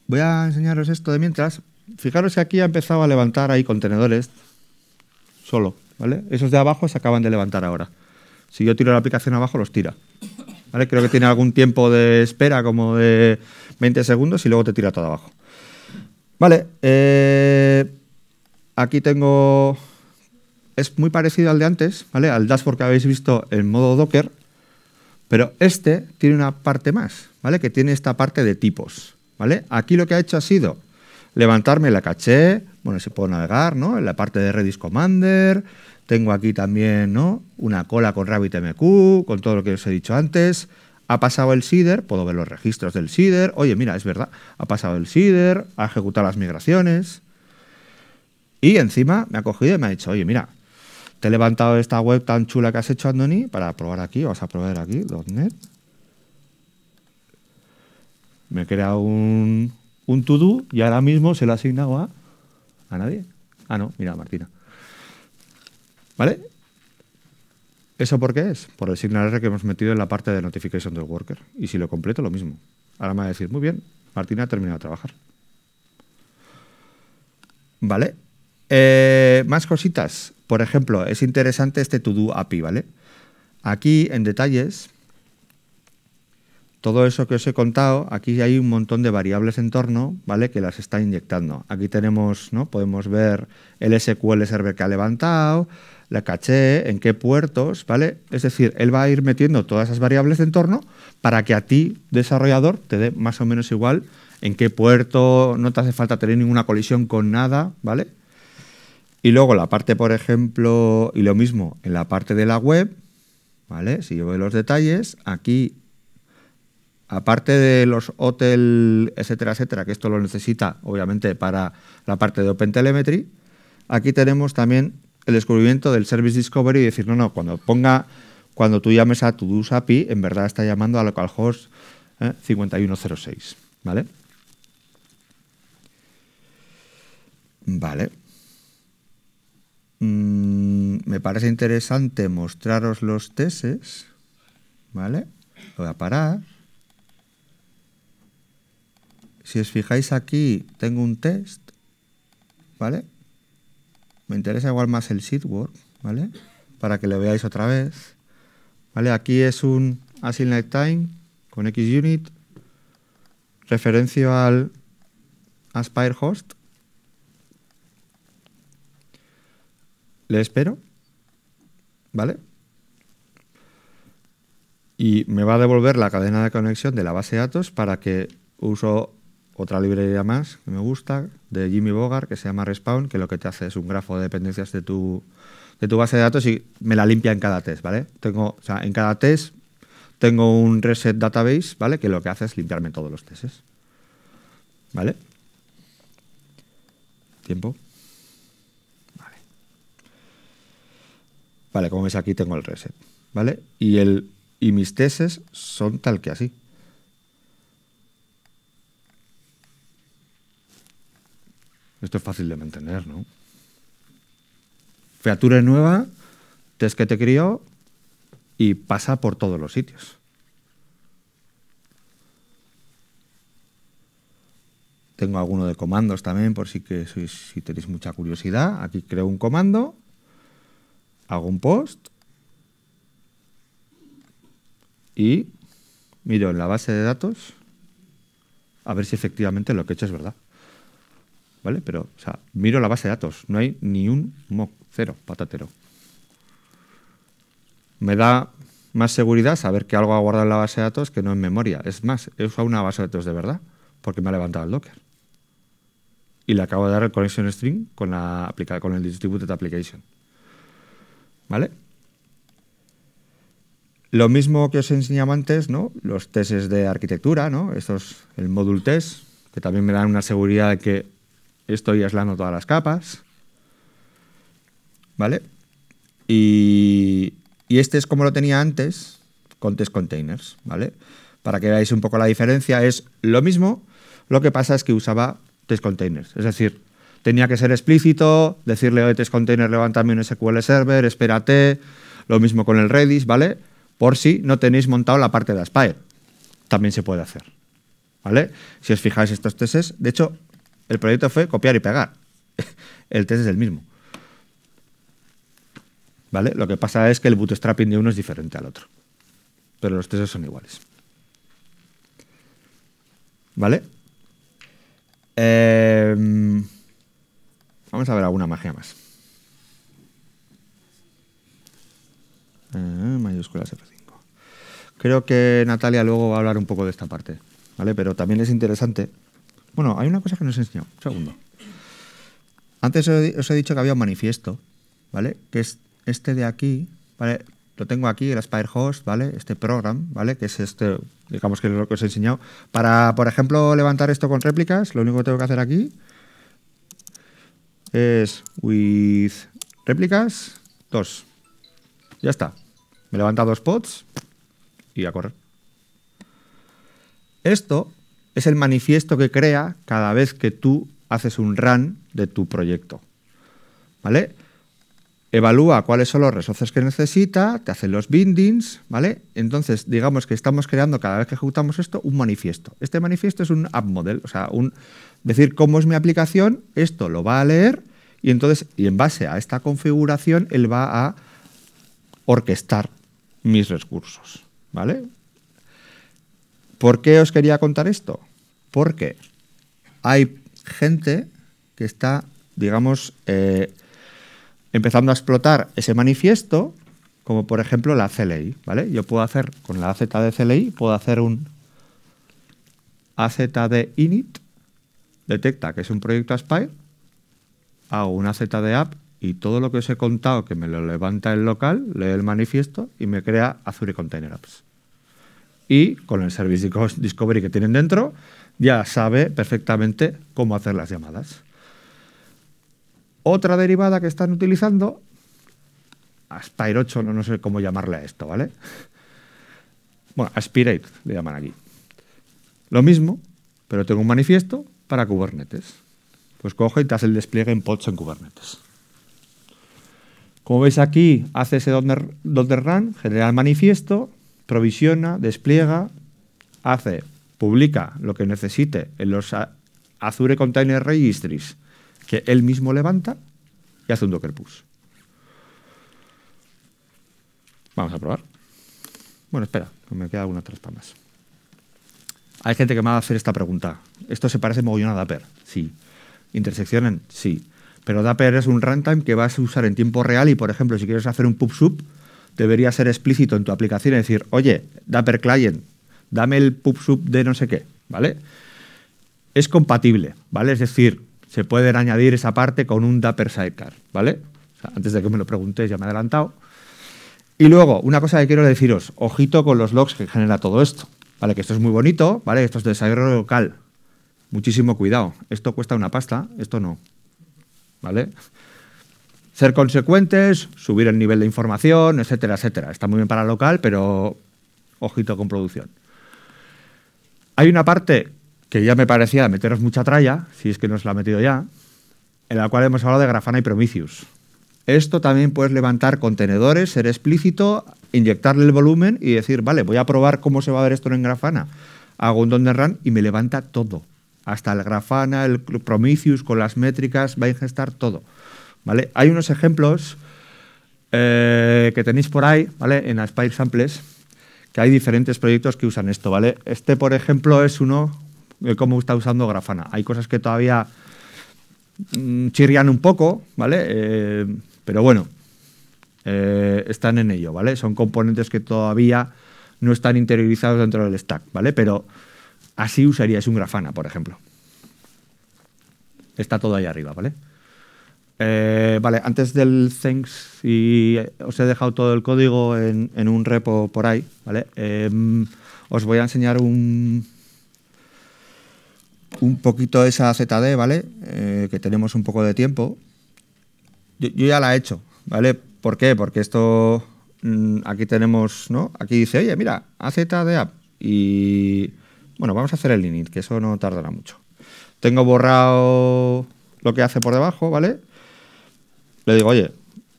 Voy a enseñaros esto de mientras. Fijaros que aquí ha empezado a levantar ahí contenedores solo. ¿vale? Esos de abajo se acaban de levantar ahora. Si yo tiro la aplicación abajo, los tira. ¿vale? Creo que tiene algún tiempo de espera, como de 20 segundos, y luego te tira todo abajo. Vale, eh, aquí tengo... Es muy parecido al de antes, ¿vale? Al dashboard que habéis visto en modo Docker, pero este tiene una parte más, ¿vale? Que tiene esta parte de tipos, ¿vale? Aquí lo que ha hecho ha sido levantarme la caché, bueno, se puedo navegar, ¿no? En la parte de Redis Commander. Tengo aquí también, ¿no? Una cola con RabbitMQ, con todo lo que os he dicho antes. Ha pasado el SIDER, puedo ver los registros del SIDER. Oye, mira, es verdad, ha pasado el SIDER, ha ejecutado las migraciones. Y encima me ha cogido y me ha dicho, oye, mira, te he levantado esta web tan chula que has hecho, Andoni, para probar aquí. Vas a probar aquí, .NET. Me crea un, un to-do y ahora mismo se lo ha asignado a ¿A nadie? Ah, no, mira, Martina. ¿Vale? ¿Eso por qué es? Por el signal R que hemos metido en la parte de notification del worker. Y si lo completo, lo mismo. Ahora me va a decir, muy bien, Martina ha terminado de trabajar. ¿Vale? Eh, más cositas. Por ejemplo, es interesante este to-do API, ¿vale? Aquí en detalles todo eso que os he contado, aquí hay un montón de variables en torno, ¿vale? Que las está inyectando. Aquí tenemos, ¿no? Podemos ver el SQL server que ha levantado, la caché, e, en qué puertos, ¿vale? Es decir, él va a ir metiendo todas esas variables de entorno para que a ti, desarrollador, te dé más o menos igual en qué puerto, no te hace falta tener ninguna colisión con nada, ¿vale? Y luego la parte, por ejemplo, y lo mismo en la parte de la web, ¿vale? Si yo veo los detalles, aquí Aparte de los hotel, etcétera, etcétera, que esto lo necesita obviamente para la parte de OpenTelemetry, aquí tenemos también el descubrimiento del Service Discovery y decir, no, no, cuando ponga, cuando tú llames a tu API, en verdad está llamando a localhost 5106, ¿vale? Vale. Mm, me parece interesante mostraros los tesis, ¿vale? voy a parar. Si os fijáis aquí, tengo un test, ¿vale? Me interesa igual más el seedwork, ¿vale? Para que lo veáis otra vez. ¿Vale? Aquí es un async time con XUnit, referencio al Aspire host. Le espero, ¿vale? Y me va a devolver la cadena de conexión de la base de datos para que uso otra librería más que me gusta, de Jimmy Bogart, que se llama Respawn, que lo que te hace es un grafo de dependencias de tu, de tu base de datos y me la limpia en cada test, ¿vale? Tengo, o sea, en cada test tengo un reset database, ¿vale? Que lo que hace es limpiarme todos los tests. ¿Vale? Tiempo. Vale. como ves aquí tengo el reset, ¿vale? Y, el, y mis tests son tal que así. Esto es fácil de mantener, ¿no? Feature nueva, test que te crió y pasa por todos los sitios. Tengo alguno de comandos también, por si, que si tenéis mucha curiosidad. Aquí creo un comando, hago un post y miro en la base de datos a ver si efectivamente lo que he hecho es verdad. ¿vale? Pero, o sea, miro la base de datos, no hay ni un mock, cero, patatero. Me da más seguridad saber que algo ha guardado en la base de datos que no en memoria. Es más, he usado una base de datos de verdad porque me ha levantado el Docker. Y le acabo de dar el connection string con, la con el distributed application. ¿Vale? Lo mismo que os enseñaba antes, ¿no? Los tests de arquitectura, ¿no? Esto es el módulo test, que también me dan una seguridad de que Estoy aislando todas las capas. ¿Vale? Y, este es como lo tenía antes con test containers, ¿vale? Para que veáis un poco la diferencia, es lo mismo, lo que pasa es que usaba test containers. Es decir, tenía que ser explícito, decirle, oye, test container, levántame un SQL server, espérate, lo mismo con el Redis, ¿vale? Por si no tenéis montado la parte de Aspire. También se puede hacer, ¿vale? Si os fijáis estos testes, de hecho, el proyecto fue copiar y pegar. el test es el mismo. ¿Vale? Lo que pasa es que el bootstrapping de uno es diferente al otro. Pero los tests son iguales. ¿Vale? Em, vamos a ver alguna magia más. Eh, mayúscula mayúsculas F5. Creo que Natalia luego va a hablar un poco de esta parte, ¿vale? Pero también es interesante bueno, hay una cosa que nos enseñó. Un segundo. Antes os he dicho que había un manifiesto, ¿vale? Que es este de aquí, ¿vale? Lo tengo aquí, el Aspire Host, ¿vale? Este program, ¿vale? Que es este, digamos que es lo que os he enseñado. Para, por ejemplo, levantar esto con réplicas, lo único que tengo que hacer aquí es with réplicas 2. Ya está. Me levanta dos pods y a correr. Esto es el manifiesto que crea cada vez que tú haces un run de tu proyecto. ¿Vale? Evalúa cuáles son los resources que necesita, te hace los bindings, ¿vale? Entonces, digamos que estamos creando cada vez que ejecutamos esto un manifiesto. Este manifiesto es un app model, o sea, un decir cómo es mi aplicación, esto lo va a leer y entonces, y en base a esta configuración, él va a orquestar mis recursos, ¿vale? ¿Por qué os quería contar esto? Porque hay gente que está, digamos, eh, empezando a explotar ese manifiesto, como por ejemplo la CLI, ¿vale? Yo puedo hacer, con la AZ de CLI, puedo hacer un AZ de init, detecta que es un proyecto Aspire, hago una Z de app y todo lo que os he contado que me lo levanta el local, lee el manifiesto y me crea Azure Container Apps y con el Service Discovery que tienen dentro, ya sabe perfectamente cómo hacer las llamadas. Otra derivada que están utilizando, Aspire 8, no, sé cómo llamarle a esto, ¿vale? Bueno, Aspirate le llaman aquí. Lo mismo, pero tengo un manifiesto para Kubernetes. Pues coge y te hace el despliegue en pods en Kubernetes. Como veis aquí, hace ese donde run, genera el manifiesto, provisiona, despliega, hace, publica lo que necesite en los Azure Container Registries que él mismo levanta y hace un Docker push. Vamos a probar. Bueno, espera, me queda alguna traspa más. Hay gente que me va a hacer esta pregunta. ¿Esto se parece mogollón a Dapper? Sí. ¿Interseccionan? Sí. Pero Dapper es un runtime que vas a usar en tiempo real y, por ejemplo, si quieres hacer un pub sub, debería ser explícito en tu aplicación y decir, oye, dapper client, dame el pub sub de no sé qué, ¿vale? Es compatible, ¿vale? Es decir, se puede añadir esa parte con un Dapper Sidecar, ¿vale? antes de que me lo preguntéis ya me he adelantado. Y luego, una cosa que quiero deciros, ojito con los logs que genera todo esto, ¿vale? Que esto es muy bonito, ¿vale? Esto es desarrollo local. Muchísimo cuidado. Esto cuesta una pasta, esto no, ¿vale? ser consecuentes, subir el nivel de información, etcétera, etcétera. Está muy bien para local, pero ojito con producción. Hay una parte que ya me parecía meteros mucha tralla, si es que no os la ha metido ya, en la cual hemos hablado de Grafana y Prometheus. Esto también puedes levantar contenedores, ser explícito, inyectarle el volumen y decir, vale, voy a probar cómo se va a ver esto en Grafana. Hago un don run y me levanta todo. Hasta el Grafana, el Prometheus con las métricas, va a ingestar todo. Hay unos ejemplos eh, que tenéis por ahí, ¿vale? En Aspire Samples, que hay diferentes proyectos que usan esto, ¿vale? Este, por ejemplo, es uno de eh, cómo está usando Grafana. Hay cosas que todavía mm, chirrian un poco, ¿vale? Eh, pero bueno, están en ello, ¿vale? Son componentes que todavía no están interiorizados dentro del stack, ¿vale? Pero así usaríais un Grafana, por ejemplo. Está todo ahí arriba, ¿vale? Eh, vale, antes del thanks, y os he dejado todo el código en, un repo por ahí, ¿vale? Em, os voy a enseñar un, un poquito esa ZD, ¿vale? Eh, que tenemos un poco de tiempo. Yo, ya la he hecho, ¿vale? ¿Por qué? Porque esto, mm, aquí tenemos, ¿no? Aquí dice, oye, mira, AZD app. Y, bueno, vamos a hacer el init, que eso no tardará mucho. Tengo borrado lo que hace por debajo, ¿vale? vale le digo, oye,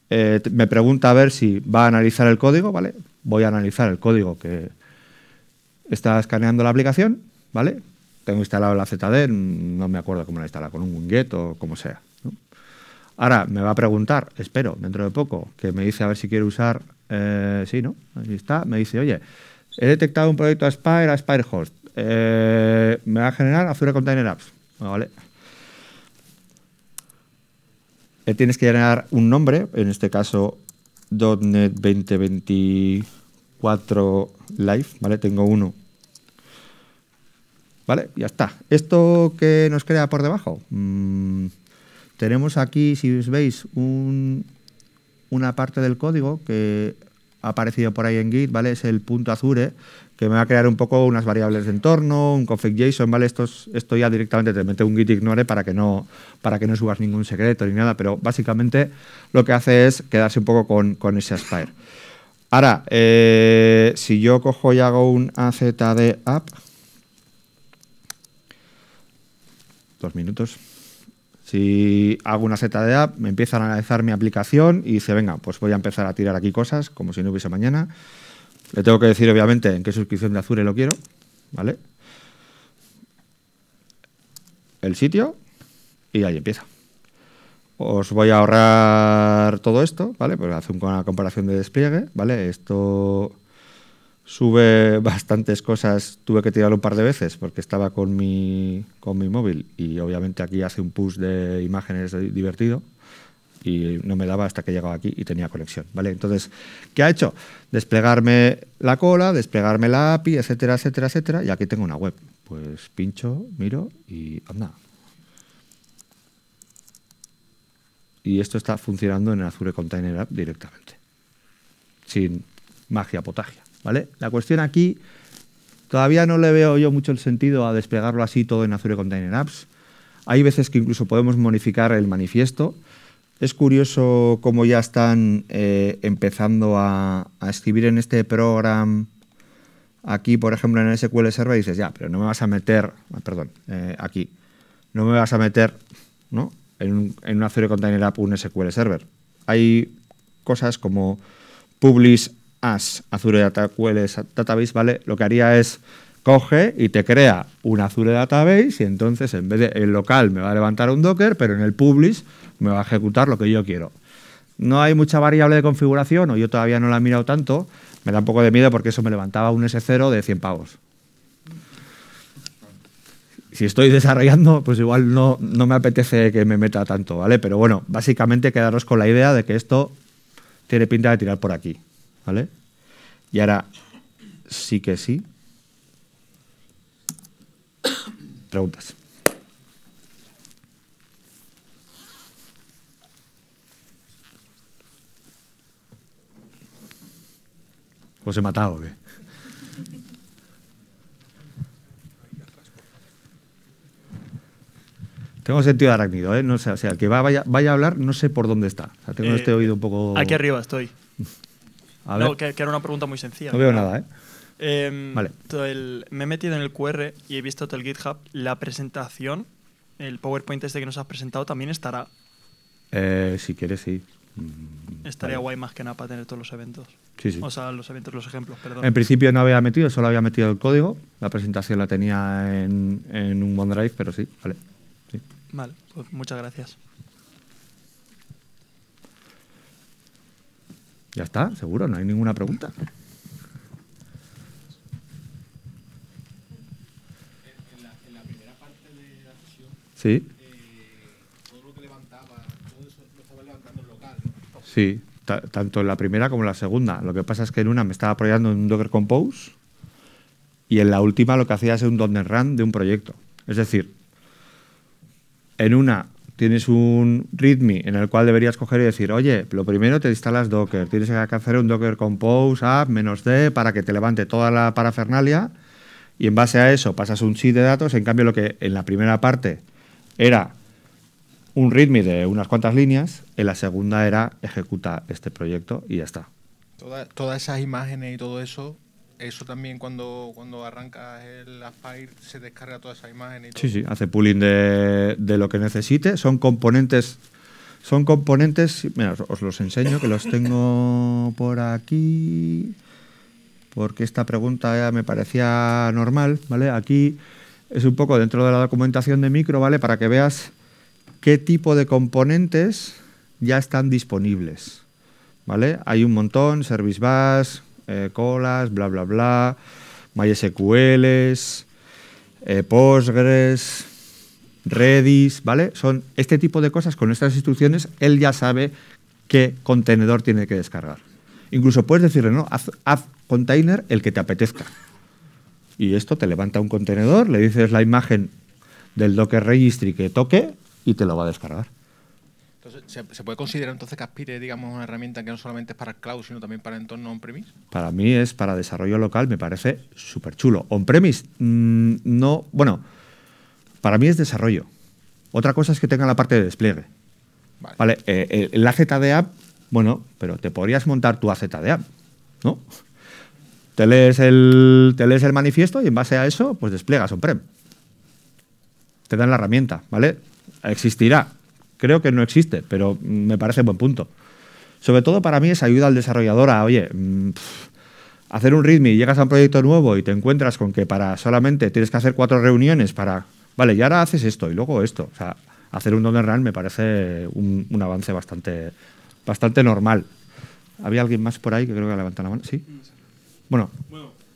eh, me pregunta a ver si va a analizar el código, ¿vale? Voy a analizar el código que está escaneando la aplicación, ¿vale? Tengo instalado la ZD, no me acuerdo cómo la instala, con un winget o como sea. Ahora me va a preguntar, espero, dentro de poco, que me dice a ver si quiere usar, eh, sí, ¿no? Ahí está, me dice, oye, he detectado un proyecto Aspire, Aspire Host, eh, me va a generar Azure Container Apps, ¿vale? tienes que llenar un nombre, en este caso .NET 2024 Live, ¿vale? Tengo uno. ¿Vale? Ya está. ¿Esto que nos crea por debajo? Mm, tenemos aquí, si os veis, un, una parte del código que ha aparecido por ahí en Git, ¿vale? Es el punto azure, que me va a crear un poco unas variables de entorno, un config JSON, ¿vale? Esto, ya directamente te mete un git ignore para que, no, para que no subas ningún secreto ni nada, pero básicamente lo que hace es quedarse un poco con, ese aspire. Ahora, eh, si yo cojo y hago un AZD app, dos minutos. Si hago una Z de app, me empiezan a analizar mi aplicación y dice, venga, pues voy a empezar a tirar aquí cosas, como si no hubiese mañana. Le tengo que decir, obviamente, en qué suscripción de Azure lo quiero, ¿vale? El sitio y ahí empieza. Os voy a ahorrar todo esto, ¿vale? Pues hace una comparación de despliegue, ¿vale? Esto sube bastantes cosas, tuve que tirarlo un par de veces porque estaba con mi, con mi móvil y obviamente aquí hace un push de imágenes divertido y no me daba hasta que llegaba aquí y tenía conexión, ¿vale? Entonces, ¿qué ha hecho? Desplegarme la cola, desplegarme la API, etcétera, etcétera, etcétera, y aquí tengo una web. Pues pincho, miro y anda. Y esto está funcionando en Azure Container App directamente, sin magia potagia, ¿vale? La cuestión aquí, todavía no le veo yo mucho el sentido a desplegarlo así todo en Azure Container Apps. Hay veces que incluso podemos modificar el manifiesto es curioso cómo ya están eh, empezando a, escribir en este programa. Aquí, por ejemplo, en el SQL Server dices, ya, pero no me vas a meter, ah, perdón, eh, aquí, no me vas a meter ¿no? en, un, Azure Container App un SQL Server. Hay cosas como publish as Azure Database, ¿vale? Lo que haría es coge y te crea un Azure Database y entonces en vez de el local me va a levantar un Docker, pero en el publish me va a ejecutar lo que yo quiero. No hay mucha variable de configuración, o yo todavía no la he mirado tanto, me da un poco de miedo porque eso me levantaba un S0 de 100 pavos. Si estoy desarrollando, pues igual no, no me apetece que me meta tanto, ¿vale? Pero bueno, básicamente quedaros con la idea de que esto tiene pinta de tirar por aquí, ¿vale? Y ahora sí que sí. Preguntas. ¿Os pues he matado? ¿qué? Tengo sentido de arácnido, ¿eh? No o sea, el que vaya, vaya a hablar, no sé por dónde está. tengo eh, este oído un poco. Aquí arriba estoy. que, era una pregunta muy sencilla. No veo nada, ¿eh? Em, vale. me he metido en el QR y he visto todo el GitHub. La presentación, el PowerPoint este que nos has presentado, también estará. Eh, si quieres, sí. Mm, Estaría guay más que nada para tener todos los eventos. O sea, los eventos, los ejemplos, perdón. En principio no había metido, solo había metido el código. La presentación la tenía en, en un OneDrive, pero sí, vale. Vale, pues muchas gracias. Ya está, seguro, no hay ninguna pregunta. En la, en la primera parte de la sesión, sí. Sí, tanto en la primera como en la segunda. Lo que pasa es que en una me estaba apoyando en un Docker Compose y en la última lo que hacía es un Docker Run de un proyecto. Es decir, en una tienes un README en el cual deberías coger y decir, oye, lo primero te instalas Docker, tienes que hacer un Docker Compose app menos D para que te levante toda la parafernalia y en base a eso pasas un sheet de datos. En cambio, lo que en la primera parte era un ritmo de unas cuantas líneas, en la segunda era ejecuta este proyecto y ya está. todas esas imágenes y todo eso, eso también cuando, cuando arrancas el Aspire, se descarga toda esa imagen. Y Sí, sí, hace pooling de, lo que necesite. Son componentes, son componentes, mira, os los enseño, que los tengo por aquí, porque esta pregunta ya me parecía normal, ¿vale? Aquí es un poco dentro de la documentación de micro, ¿vale? Para que veas qué tipo de componentes ya están disponibles. ¿Vale? Hay un montón, Service Bus, eh, Colas, bla, bla, bla, MySQLs, eh, Postgres, Redis, ¿vale? Son este tipo de cosas con estas instrucciones, él ya sabe qué contenedor tiene que descargar. Incluso puedes decirle, no, haz container el que te apetezca. Y esto te levanta un contenedor, le dices la imagen del Docker Registry que toque y te lo va a descargar. Entonces, ¿se, puede considerar entonces que Aspire, digamos, una herramienta que no solamente es para cloud, sino también para entorno on-premise? Para mí es para desarrollo local, me parece súper chulo. On-premise, mm, no, bueno, para mí es desarrollo. Otra cosa es que tenga la parte de despliegue. Vale. el, eh, eh, AZ de app, bueno, pero te podrías montar tu AZ de app, ¿no? Te lees, el, te lees el manifiesto y en base a eso, pues despliegas on-prem. Te dan la herramienta, ¿vale? Existirá. Creo que no existe, pero me parece buen punto. Sobre todo para mí es ayuda al desarrollador a, oye, mm, hacer un ritmo y llegas a un proyecto nuevo y te encuentras con que para solamente tienes que hacer cuatro reuniones para, vale, y ahora haces esto y luego esto. O sea, hacer un doner run me parece un, avance bastante, bastante normal. ¿Había alguien más por ahí que creo que levanta la mano? ¿Sí? Bueno.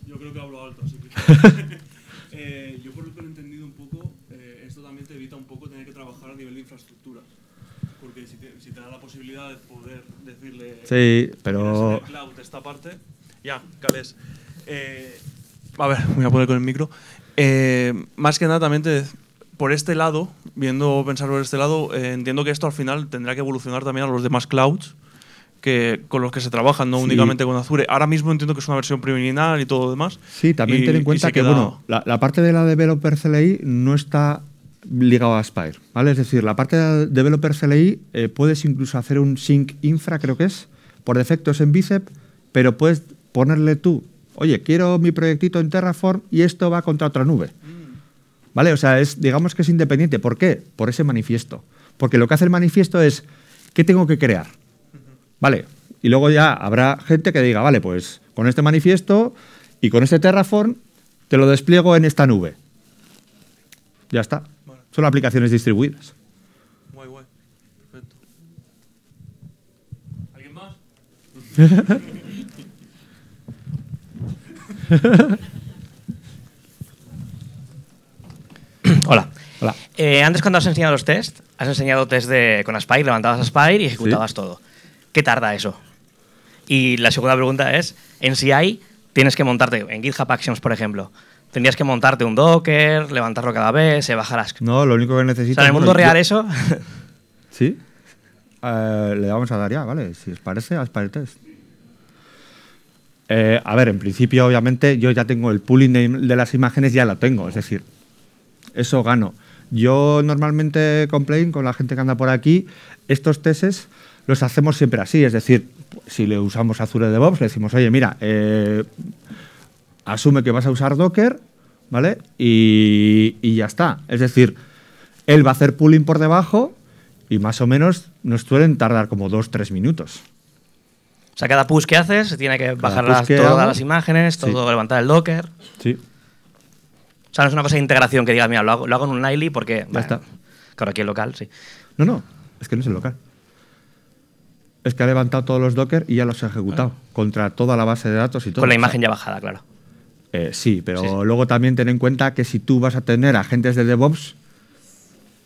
yo creo que hablo alto, así que... Eh, yo por lo que he entendido un poco, también te evita un poco tener que trabajar a nivel de infraestructura. Porque si te, da la posibilidad de poder decirle. Sí, pero. cloud esta parte. Ya, Cales. Eh, a ver, voy a poner con el micro. Eh, más que nada, también por este lado, viendo pensar por este lado, eh, entiendo que esto al final tendrá que evolucionar también a los demás clouds que, con los que se trabajan, no únicamente con Azure. Ahora mismo entiendo que es una versión preliminar y todo lo demás. Sí, también ten en cuenta que bueno, la, parte de la developer CLI no está ligado a Aspire, ¿vale? Es decir, la parte de developer CLI eh, puedes incluso hacer un sync infra, creo que es, por defecto es en Bicep, pero puedes ponerle tú, oye, quiero mi proyectito en Terraform y esto va contra otra nube. Mm. ¿Vale? O sea, es, digamos que es independiente. ¿Por qué? Por ese manifiesto. Porque lo que hace el manifiesto es, ¿qué tengo que crear? ¿Vale? Y luego ya habrá gente que diga, vale, pues con este manifiesto y con este Terraform te lo despliego en esta nube. Ya está. Son aplicaciones distribuidas. Hola. Hola. Eh, antes cuando has enseñado los test, has enseñado test con Aspire, levantabas Aspire y ejecutabas todo. ¿Qué tarda eso? Y la segunda pregunta es, en CI tienes que montarte en GitHub Actions, por ejemplo tendrías que montarte un Docker, levantarlo cada vez, se eh, las. No, lo único que necesitas. O en el mundo real, eso. ¿Sí? Eh, le vamos a dar ya, ¿vale? Si os parece, haz para el test. Eh, a ver, en principio, obviamente, yo ya tengo el pooling de, las imágenes, ya la tengo, es decir, eso gano. Yo normalmente complain con la gente que anda por aquí, estos testes los hacemos siempre así, es decir, si le usamos Azure DevOps, le decimos, oye, mira, asume que vas a usar Docker, ¿vale? Y, ya está. Es decir, él va a hacer pooling por debajo y más o menos nos suelen tardar como dos, tres minutos. O sea, cada push que haces se tiene que bajar todas las imágenes, todo levantar el Docker. Sí. O sea, no es una cosa de integración que digas, mira, lo hago, lo hago en un Nile porque. Ya está. Claro, aquí es local, sí. No, no, es que no es el local. Es que ha levantado todos los Docker y ya los ha ejecutado. Ah. Contra toda la base de datos y todo. Con la imagen ya bajada, claro. Eh, sí, pero luego también ten en cuenta que si tú vas a tener agentes de DevOps,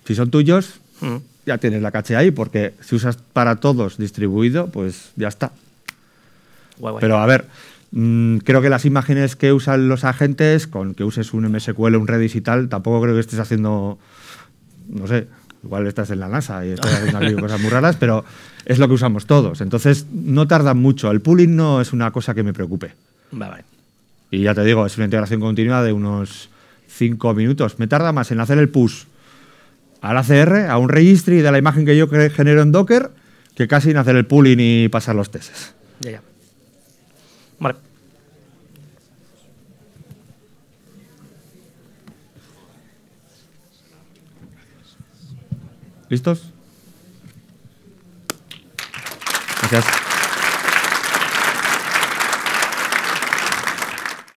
si son tuyos, mm. ya tienes la caché ahí, porque si usas para todos distribuido, pues ya está. Pero a ver, mm, creo que las imágenes que usan los agentes, con que uses un MSQL, un Redis y tal, tampoco creo que estés haciendo, no sé, igual estás en la NASA y estás haciendo cosas muy raras, pero es lo que usamos todos. Entonces, no tarda mucho. El pooling no es una cosa que me preocupe. vale. Y ya te digo, es una integración continua de unos 5 minutos. Me tarda más en hacer el push al ACR, a un registry de la imagen que yo genero en Docker, que casi en hacer el pooling y pasar los tests. Ya, ya. Vale. ¿Listos? Gracias.